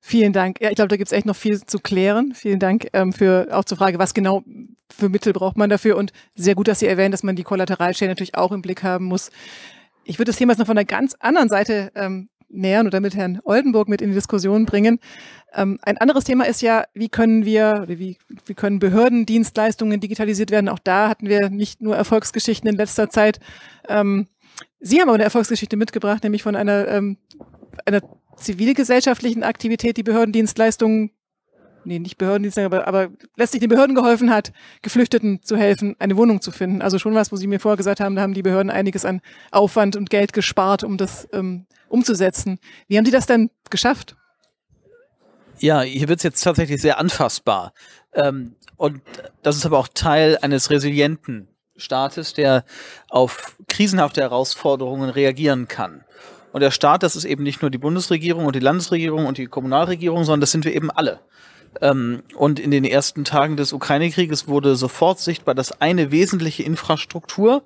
Vielen Dank. Ja, ich glaube, da gibt es echt noch viel zu klären. Vielen Dank ähm, für auch zur Frage, was genau für Mittel braucht man dafür. Und sehr gut, dass Sie erwähnen, dass man die Kollateralschäden natürlich auch im Blick haben muss. Ich würde das Thema jetzt noch von einer ganz anderen Seite ähm, nähern oder mit Herrn Oldenburg mit in die Diskussion bringen. Ähm, ein anderes Thema ist ja, wie können wir, wie, wie können Behördendienstleistungen digitalisiert werden? Auch da hatten wir nicht nur Erfolgsgeschichten in letzter Zeit. Ähm, Sie haben aber eine Erfolgsgeschichte mitgebracht, nämlich von einer, ähm, einer zivilgesellschaftlichen Aktivität, die Behördendienstleistungen nee, nicht Behördendienst, aber, aber letztlich den Behörden geholfen hat, Geflüchteten zu helfen, eine Wohnung zu finden. Also schon was, wo Sie mir vorher gesagt haben, da haben die Behörden einiges an Aufwand und Geld gespart, um das ähm, umzusetzen. Wie haben Sie das denn geschafft? Ja, hier wird es jetzt tatsächlich sehr anfassbar. Ähm, und das ist aber auch Teil eines resilienten Staates, der auf krisenhafte Herausforderungen reagieren kann. Und der Staat, das ist eben nicht nur die Bundesregierung und die Landesregierung und die Kommunalregierung, sondern das sind wir eben alle. Ähm, und in den ersten Tagen des Ukraine-Krieges wurde sofort sichtbar, dass eine wesentliche Infrastruktur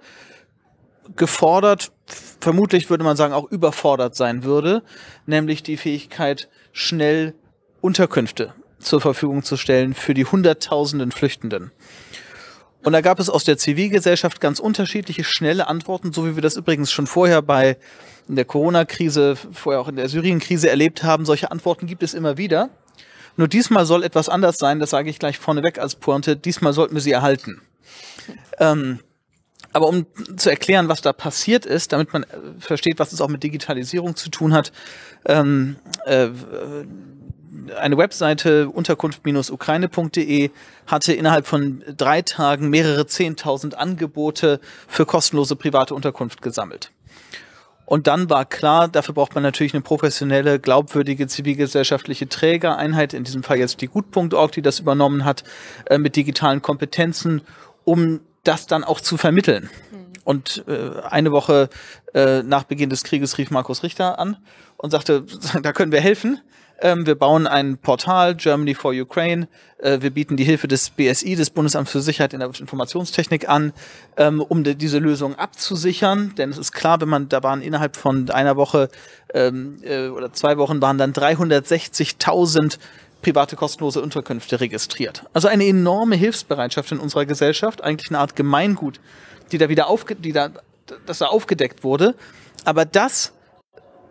gefordert, vermutlich würde man sagen auch überfordert sein würde, nämlich die Fähigkeit, schnell Unterkünfte zur Verfügung zu stellen für die Hunderttausenden Flüchtenden. Und da gab es aus der Zivilgesellschaft ganz unterschiedliche schnelle Antworten, so wie wir das übrigens schon vorher bei in der Corona-Krise, vorher auch in der Syrien-Krise erlebt haben. Solche Antworten gibt es immer wieder. Nur diesmal soll etwas anders sein, das sage ich gleich vorneweg als Pointe. Diesmal sollten wir sie erhalten. Ähm, aber um zu erklären, was da passiert ist, damit man äh, versteht, was es auch mit Digitalisierung zu tun hat, ähm, äh, eine Webseite unterkunft-ukraine.de hatte innerhalb von drei Tagen mehrere Zehntausend Angebote für kostenlose private Unterkunft gesammelt. Und dann war klar, dafür braucht man natürlich eine professionelle, glaubwürdige zivilgesellschaftliche Trägereinheit, in diesem Fall jetzt die Gut.org, die das übernommen hat, äh, mit digitalen Kompetenzen, um das dann auch zu vermitteln. Mhm. Und äh, eine Woche äh, nach Beginn des Krieges rief Markus Richter an und sagte, da können wir helfen. Ähm, wir bauen ein Portal, Germany for Ukraine. Äh, wir bieten die Hilfe des BSI, des Bundesamts für Sicherheit in der Informationstechnik an, ähm, um diese Lösung abzusichern. Denn es ist klar, wenn man, da waren innerhalb von einer Woche ähm, äh, oder zwei Wochen waren dann 360.000 private kostenlose Unterkünfte registriert. Also eine enorme Hilfsbereitschaft in unserer Gesellschaft, eigentlich eine Art Gemeingut, die da wieder aufge die da, dass da aufgedeckt wurde. Aber das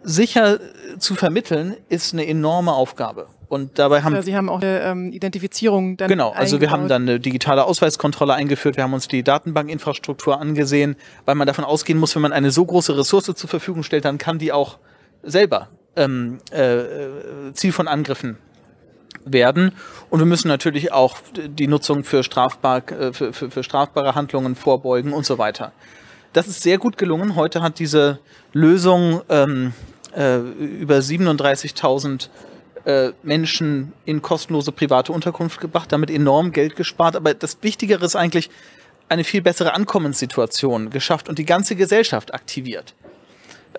sicher zu vermitteln, ist eine enorme Aufgabe. Und dabei haben ja, Sie haben auch eine ähm, Identifizierung dann Genau, also eingebaut. wir haben dann eine digitale Ausweiskontrolle eingeführt, wir haben uns die Datenbankinfrastruktur angesehen, weil man davon ausgehen muss, wenn man eine so große Ressource zur Verfügung stellt, dann kann die auch selber ähm, äh, Ziel von Angriffen werden. Und wir müssen natürlich auch die Nutzung für, strafbar, äh, für, für, für strafbare Handlungen vorbeugen und so weiter. Das ist sehr gut gelungen. Heute hat diese Lösung ähm, äh, über 37.000 äh, Menschen in kostenlose private Unterkunft gebracht, damit enorm Geld gespart. Aber das Wichtigere ist eigentlich eine viel bessere Ankommenssituation geschafft und die ganze Gesellschaft aktiviert.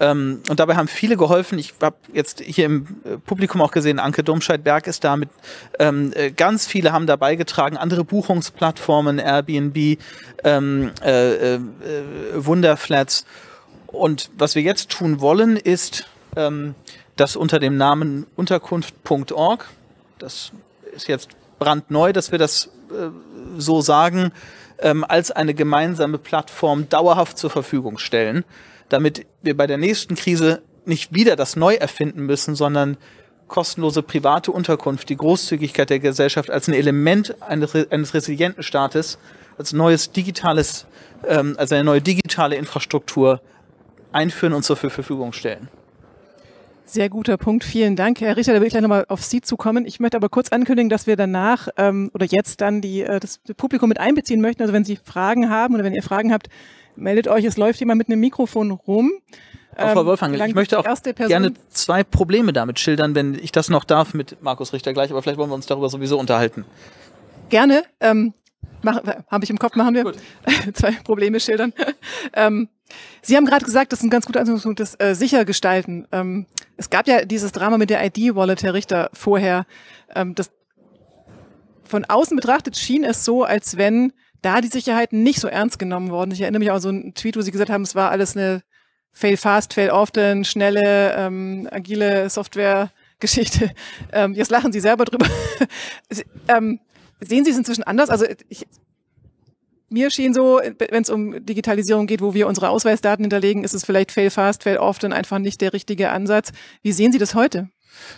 Ähm, und dabei haben viele geholfen. Ich habe jetzt hier im äh, Publikum auch gesehen, Anke Domscheit-Berg ist da mit. Ähm, äh, ganz viele haben da beigetragen. Andere Buchungsplattformen, Airbnb, ähm, äh, äh, äh Wunderflats. Und was wir jetzt tun wollen, ist ähm, das unter dem Namen unterkunft.org. Das ist jetzt brandneu, dass wir das äh, so sagen, ähm, als eine gemeinsame Plattform dauerhaft zur Verfügung stellen, damit wir bei der nächsten Krise nicht wieder das neu erfinden müssen, sondern kostenlose private Unterkunft, die Großzügigkeit der Gesellschaft als ein Element eines, eines resilienten Staates, als neues digitales, ähm, also eine neue digitale Infrastruktur einführen und zur Verfügung stellen. Sehr guter Punkt. Vielen Dank, Herr Richter. Da will ich gleich nochmal auf Sie zukommen. Ich möchte aber kurz ankündigen, dass wir danach ähm, oder jetzt dann die, äh, das Publikum mit einbeziehen möchten. Also wenn Sie Fragen haben oder wenn ihr Fragen habt, meldet euch. Es läuft jemand mit einem Mikrofon rum. Auch Frau ähm, Wolfgang, ich möchte auch gerne zwei Probleme damit schildern, wenn ich das noch darf mit Markus Richter gleich, aber vielleicht wollen wir uns darüber sowieso unterhalten. Gerne. Ähm, habe ich im Kopf, machen wir. Gut. Zwei Probleme schildern. Ähm, Sie haben gerade gesagt, das ist ein ganz guter Ansatzpunkt, das äh, gestalten. Ähm, es gab ja dieses Drama mit der ID-Wallet, Herr Richter, vorher. Ähm, das, von außen betrachtet schien es so, als wenn da die Sicherheiten nicht so ernst genommen worden. Ich erinnere mich auch an so einen Tweet, wo Sie gesagt haben, es war alles eine fail fast, fail often, schnelle, ähm, agile Software-Geschichte. Ähm, jetzt lachen Sie selber drüber. ähm, Sehen Sie es inzwischen anders? Also ich, mir schien so, wenn es um Digitalisierung geht, wo wir unsere Ausweisdaten hinterlegen, ist es vielleicht fail fast, fail often einfach nicht der richtige Ansatz. Wie sehen Sie das heute?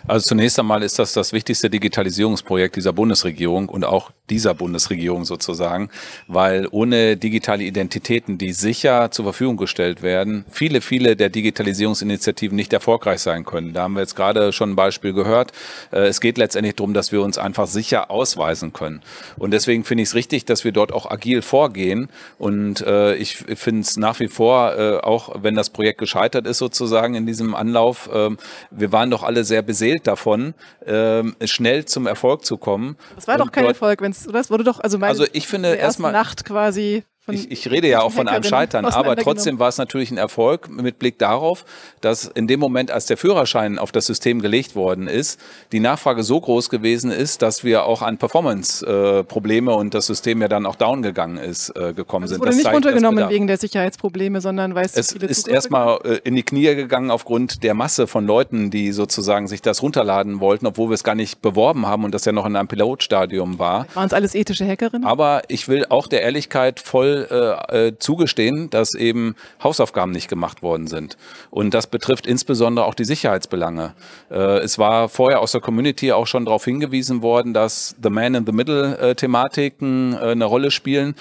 Also zunächst einmal ist das das wichtigste Digitalisierungsprojekt dieser Bundesregierung und auch dieser Bundesregierung sozusagen, weil ohne digitale Identitäten, die sicher zur Verfügung gestellt werden, viele, viele der Digitalisierungsinitiativen nicht erfolgreich sein können. Da haben wir jetzt gerade schon ein Beispiel gehört. Äh, es geht letztendlich darum, dass wir uns einfach sicher ausweisen können. Und deswegen finde ich es richtig, dass wir dort auch agil vorgehen. Und äh, ich finde es nach wie vor, äh, auch wenn das Projekt gescheitert ist sozusagen in diesem Anlauf, ähm, wir waren doch alle sehr beseelt davon, ähm, schnell zum Erfolg zu kommen. Es war doch kein Erfolg, wenn eins, oder? Das wurde doch, also meine also ich finde erstmal Nacht quasi ich, ich, rede ja auch von einem Scheitern, aber trotzdem war es natürlich ein Erfolg mit Blick darauf, dass in dem Moment, als der Führerschein auf das System gelegt worden ist, die Nachfrage so groß gewesen ist, dass wir auch an Performance-Probleme äh, und das System ja dann auch down gegangen ist, äh, gekommen also sind. Es wurde das nicht runtergenommen wegen der Sicherheitsprobleme, sondern weil es Es ist erstmal äh, in die Knie gegangen aufgrund der Masse von Leuten, die sozusagen sich das runterladen wollten, obwohl wir es gar nicht beworben haben und das ja noch in einem Pilotstadium war. Waren es alles ethische Hackerinnen? Aber ich will auch der Ehrlichkeit voll äh, äh, zugestehen, dass eben Hausaufgaben nicht gemacht worden sind. Und das betrifft insbesondere auch die Sicherheitsbelange. Äh, es war vorher aus der Community auch schon darauf hingewiesen worden, dass The Man in the Middle-Thematiken äh, äh, eine Rolle spielen.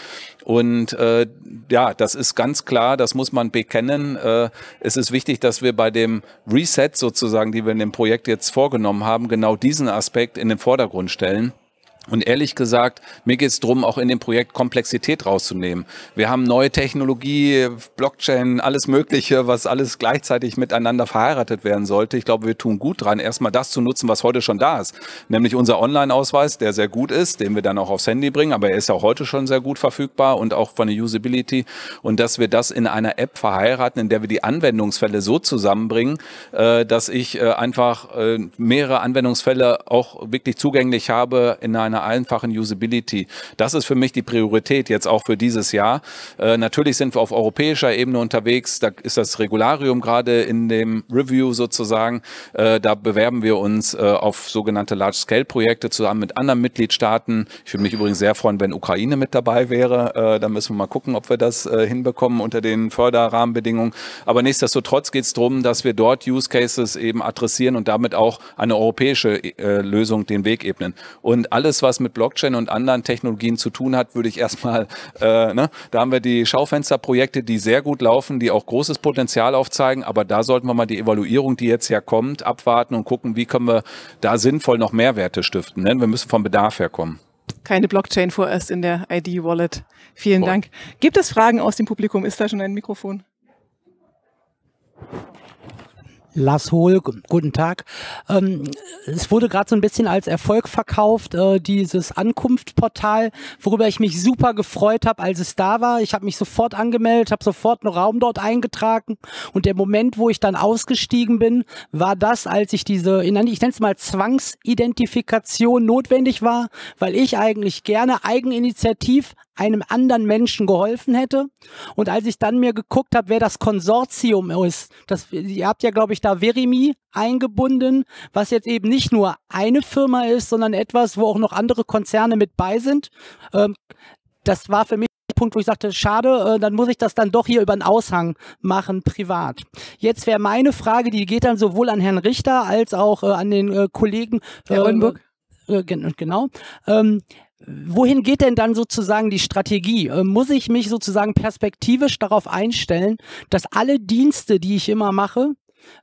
Und äh, ja, das ist ganz klar, das muss man bekennen. Äh, es ist wichtig, dass wir bei dem Reset sozusagen, die wir in dem Projekt jetzt vorgenommen haben, genau diesen Aspekt in den Vordergrund stellen. Und ehrlich gesagt, mir geht es darum, auch in dem Projekt Komplexität rauszunehmen. Wir haben neue Technologie, Blockchain, alles Mögliche, was alles gleichzeitig miteinander verheiratet werden sollte. Ich glaube, wir tun gut dran, erstmal das zu nutzen, was heute schon da ist. Nämlich unser Online-Ausweis, der sehr gut ist, den wir dann auch aufs Handy bringen, aber er ist auch heute schon sehr gut verfügbar und auch von der Usability. Und dass wir das in einer App verheiraten, in der wir die Anwendungsfälle so zusammenbringen, äh, dass ich äh, einfach äh, mehrere Anwendungsfälle auch wirklich zugänglich habe in einer einer einfachen Usability. Das ist für mich die Priorität jetzt auch für dieses Jahr. Äh, natürlich sind wir auf europäischer Ebene unterwegs. Da ist das Regularium gerade in dem Review sozusagen. Äh, da bewerben wir uns äh, auf sogenannte Large-Scale-Projekte zusammen mit anderen Mitgliedstaaten. Ich würde mich übrigens sehr freuen, wenn Ukraine mit dabei wäre. Äh, da müssen wir mal gucken, ob wir das äh, hinbekommen unter den Förderrahmenbedingungen. Aber nichtsdestotrotz geht es darum, dass wir dort Use Cases eben adressieren und damit auch eine europäische äh, Lösung den Weg ebnen. Und alles, was mit Blockchain und anderen Technologien zu tun hat, würde ich erstmal, äh, ne? da haben wir die Schaufensterprojekte, die sehr gut laufen, die auch großes Potenzial aufzeigen, aber da sollten wir mal die Evaluierung, die jetzt ja kommt, abwarten und gucken, wie können wir da sinnvoll noch Mehrwerte stiften. Ne? Wir müssen vom Bedarf her kommen. Keine Blockchain vorerst in der ID-Wallet. Vielen Boah. Dank. Gibt es Fragen aus dem Publikum? Ist da schon ein Mikrofon? Lars Hohl, guten Tag. Ähm, es wurde gerade so ein bisschen als Erfolg verkauft, äh, dieses Ankunftportal, worüber ich mich super gefreut habe, als es da war. Ich habe mich sofort angemeldet, habe sofort einen Raum dort eingetragen und der Moment, wo ich dann ausgestiegen bin, war das, als ich diese, ich nenne es mal Zwangsidentifikation notwendig war, weil ich eigentlich gerne eigeninitiativ einem anderen Menschen geholfen hätte. Und als ich dann mir geguckt habe, wer das Konsortium ist, das, ihr habt ja, glaube ich, da Verimi eingebunden, was jetzt eben nicht nur eine Firma ist, sondern etwas, wo auch noch andere Konzerne mit bei sind. Ähm, das war für mich der Punkt, wo ich sagte, schade, äh, dann muss ich das dann doch hier über den Aushang machen, privat. Jetzt wäre meine Frage, die geht dann sowohl an Herrn Richter als auch äh, an den äh, Kollegen. Herr Oldenburg. Äh, äh, genau. Ähm, wohin geht denn dann sozusagen die Strategie? Äh, muss ich mich sozusagen perspektivisch darauf einstellen, dass alle Dienste, die ich immer mache,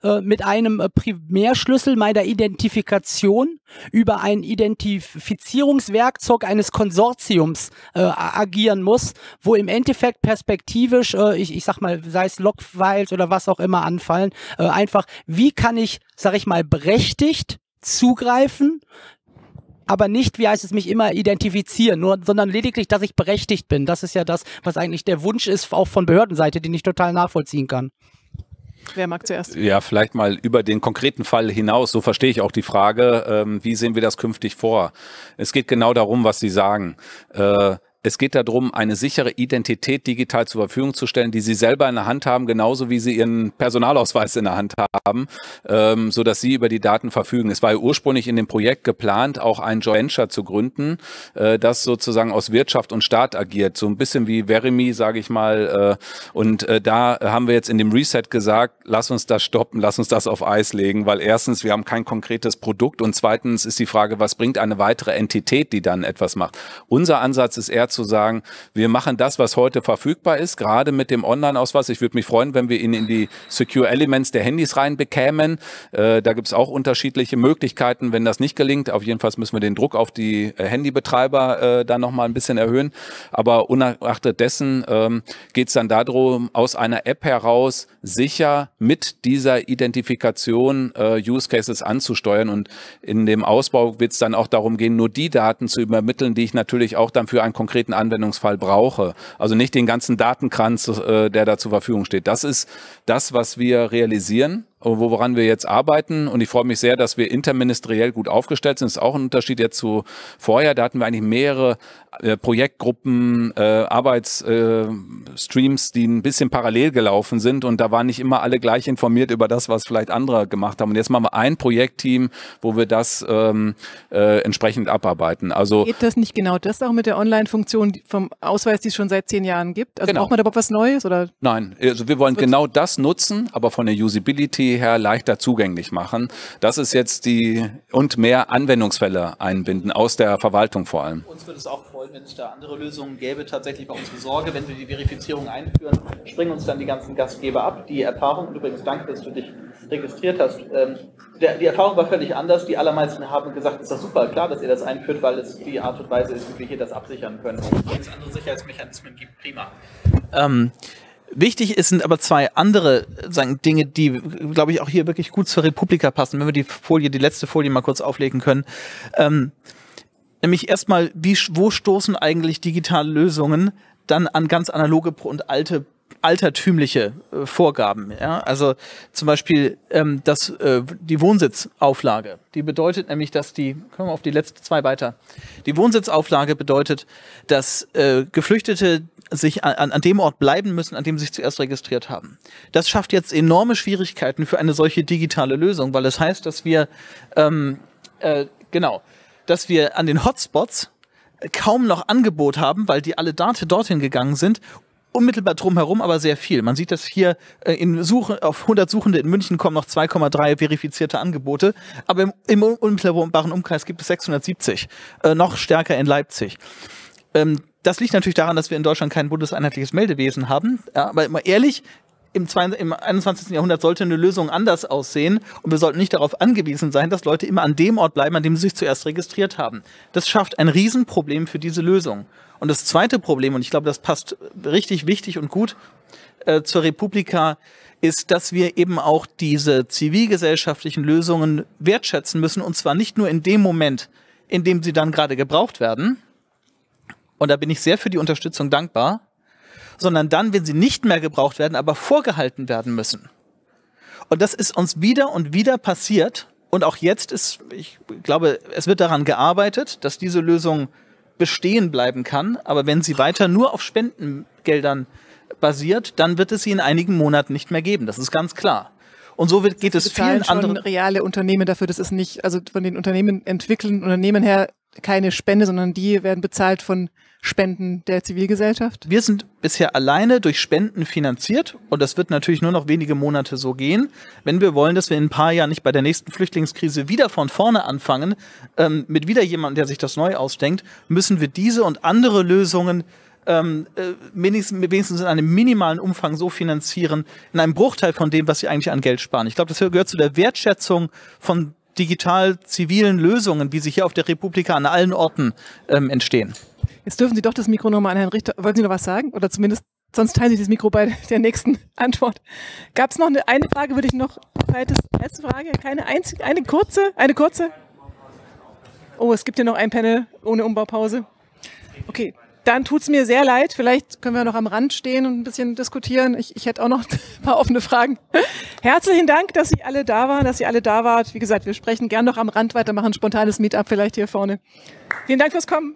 äh, mit einem äh, Primärschlüssel meiner Identifikation über ein Identifizierungswerkzeug eines Konsortiums äh, agieren muss, wo im Endeffekt perspektivisch, äh, ich, ich sag mal, sei es Logfiles oder was auch immer anfallen, äh, einfach, wie kann ich, sag ich mal, berechtigt zugreifen aber nicht, wie heißt es mich immer, identifizieren, nur, sondern lediglich, dass ich berechtigt bin. Das ist ja das, was eigentlich der Wunsch ist, auch von Behördenseite, den ich total nachvollziehen kann. Wer mag zuerst? Ja, vielleicht mal über den konkreten Fall hinaus. So verstehe ich auch die Frage, ähm, wie sehen wir das künftig vor? Es geht genau darum, was Sie sagen. Äh, es geht darum, eine sichere Identität digital zur Verfügung zu stellen, die Sie selber in der Hand haben, genauso wie Sie Ihren Personalausweis in der Hand haben, ähm, so dass Sie über die Daten verfügen. Es war ja ursprünglich in dem Projekt geplant, auch ein Joint Venture zu gründen, äh, das sozusagen aus Wirtschaft und Staat agiert, so ein bisschen wie Verimi, sage ich mal. Äh, und äh, da haben wir jetzt in dem Reset gesagt, lass uns das stoppen, lass uns das auf Eis legen, weil erstens, wir haben kein konkretes Produkt und zweitens ist die Frage, was bringt eine weitere Entität, die dann etwas macht. Unser Ansatz ist eher zu sagen, wir machen das, was heute verfügbar ist, gerade mit dem Online-Ausweis. Ich würde mich freuen, wenn wir ihn in die Secure Elements der Handys reinbekämen. Äh, da gibt es auch unterschiedliche Möglichkeiten, wenn das nicht gelingt. Auf jeden Fall müssen wir den Druck auf die äh, Handybetreiber äh, dann nochmal ein bisschen erhöhen. Aber unerachtet dessen ähm, geht es dann darum, aus einer App heraus sicher mit dieser Identifikation äh, Use Cases anzusteuern. Und in dem Ausbau wird es dann auch darum gehen, nur die Daten zu übermitteln, die ich natürlich auch dann für einen konkreten Anwendungsfall brauche. Also nicht den ganzen Datenkranz, äh, der da zur Verfügung steht. Das ist das, was wir realisieren woran wir jetzt arbeiten. Und ich freue mich sehr, dass wir interministeriell gut aufgestellt sind. Das ist auch ein Unterschied jetzt zu vorher. Da hatten wir eigentlich mehrere äh, Projektgruppen, äh, Arbeitsstreams, äh, die ein bisschen parallel gelaufen sind. Und da waren nicht immer alle gleich informiert über das, was vielleicht andere gemacht haben. Und jetzt machen wir ein Projektteam, wo wir das ähm, entsprechend abarbeiten. Also Geht das nicht genau das auch mit der Online-Funktion vom Ausweis, die es schon seit zehn Jahren gibt? Also genau. braucht man da überhaupt was Neues? Oder? Nein, also wir wollen genau das nutzen, aber von der Usability jeher leichter zugänglich machen. Das ist jetzt die und mehr Anwendungsfälle einbinden, aus der Verwaltung vor allem. Uns würde es auch freuen, wenn es da andere Lösungen gäbe, tatsächlich bei unsere Sorge, wenn wir die Verifizierung einführen, springen uns dann die ganzen Gastgeber ab. Die Erfahrung, und übrigens danke, dass du dich registriert hast, ähm, der, die Erfahrung war völlig anders. Die allermeisten haben gesagt, ist das super, klar, dass ihr das einführt, weil es die Art und Weise ist, wie wir hier das absichern können. Wenn es andere Sicherheitsmechanismen gibt, prima. Ähm, Wichtig ist, sind aber zwei andere äh, sagen, Dinge, die, glaube ich, auch hier wirklich gut zur Republika passen, wenn wir die Folie, die letzte Folie mal kurz auflegen können. Ähm, nämlich erstmal, wie, wo stoßen eigentlich digitale Lösungen dann an ganz analoge und alte altertümliche äh, Vorgaben. Ja? Also zum Beispiel ähm, das, äh, die Wohnsitzauflage. Die bedeutet nämlich, dass die, können wir auf die letzten zwei weiter. Die Wohnsitzauflage bedeutet, dass äh, Geflüchtete sich an, an dem Ort bleiben müssen, an dem sie sich zuerst registriert haben. Das schafft jetzt enorme Schwierigkeiten für eine solche digitale Lösung, weil das heißt, dass wir ähm, äh, genau, dass wir an den Hotspots kaum noch Angebot haben, weil die alle Daten dorthin gegangen sind unmittelbar drumherum, aber sehr viel. Man sieht das hier äh, in Suche, auf 100 Suchende in München kommen noch 2,3 verifizierte Angebote, aber im, im unmittelbaren Umkreis gibt es 670, äh, noch stärker in Leipzig. Ähm, das liegt natürlich daran, dass wir in Deutschland kein bundeseinheitliches Meldewesen haben. Ja, aber immer ehrlich, im, zwei, im 21. Jahrhundert sollte eine Lösung anders aussehen und wir sollten nicht darauf angewiesen sein, dass Leute immer an dem Ort bleiben, an dem sie sich zuerst registriert haben. Das schafft ein Riesenproblem für diese Lösung. Und das zweite Problem, und ich glaube, das passt richtig wichtig und gut äh, zur Republika, ist, dass wir eben auch diese zivilgesellschaftlichen Lösungen wertschätzen müssen, und zwar nicht nur in dem Moment, in dem sie dann gerade gebraucht werden. Und da bin ich sehr für die Unterstützung dankbar sondern dann, wenn sie nicht mehr gebraucht werden, aber vorgehalten werden müssen. Und das ist uns wieder und wieder passiert. Und auch jetzt ist, ich glaube, es wird daran gearbeitet, dass diese Lösung bestehen bleiben kann. Aber wenn sie weiter nur auf Spendengeldern basiert, dann wird es sie in einigen Monaten nicht mehr geben. Das ist ganz klar. Und so wird, geht es vielen schon anderen. reale Unternehmen dafür, das ist nicht, also von den Unternehmen entwickeln, Unternehmen her keine Spende, sondern die werden bezahlt von Spenden der Zivilgesellschaft? Wir sind bisher alleine durch Spenden finanziert und das wird natürlich nur noch wenige Monate so gehen. Wenn wir wollen, dass wir in ein paar Jahren nicht bei der nächsten Flüchtlingskrise wieder von vorne anfangen, ähm, mit wieder jemandem, der sich das neu ausdenkt, müssen wir diese und andere Lösungen ähm, äh, wenigstens, in einem minimalen Umfang so finanzieren, in einem Bruchteil von dem, was sie eigentlich an Geld sparen. Ich glaube, das gehört zu der Wertschätzung von digital zivilen Lösungen, wie sie hier auf der Republika an allen Orten ähm, entstehen. Jetzt dürfen Sie doch das Mikro nochmal an Herrn Richter. Wollen Sie noch was sagen? Oder zumindest, sonst teilen Sie das Mikro bei der nächsten Antwort. Gab es noch eine, eine, Frage, würde ich noch, zweites, letzte Frage, keine einzige, eine kurze, eine kurze? Oh, es gibt ja noch ein Panel ohne Umbaupause. Okay, dann tut's mir sehr leid. Vielleicht können wir noch am Rand stehen und ein bisschen diskutieren. Ich, ich hätte auch noch ein paar offene Fragen. Herzlichen Dank, dass Sie alle da waren, dass Sie alle da wart. Wie gesagt, wir sprechen gern noch am Rand weiter, machen spontanes Meetup vielleicht hier vorne. Vielen Dank fürs Kommen.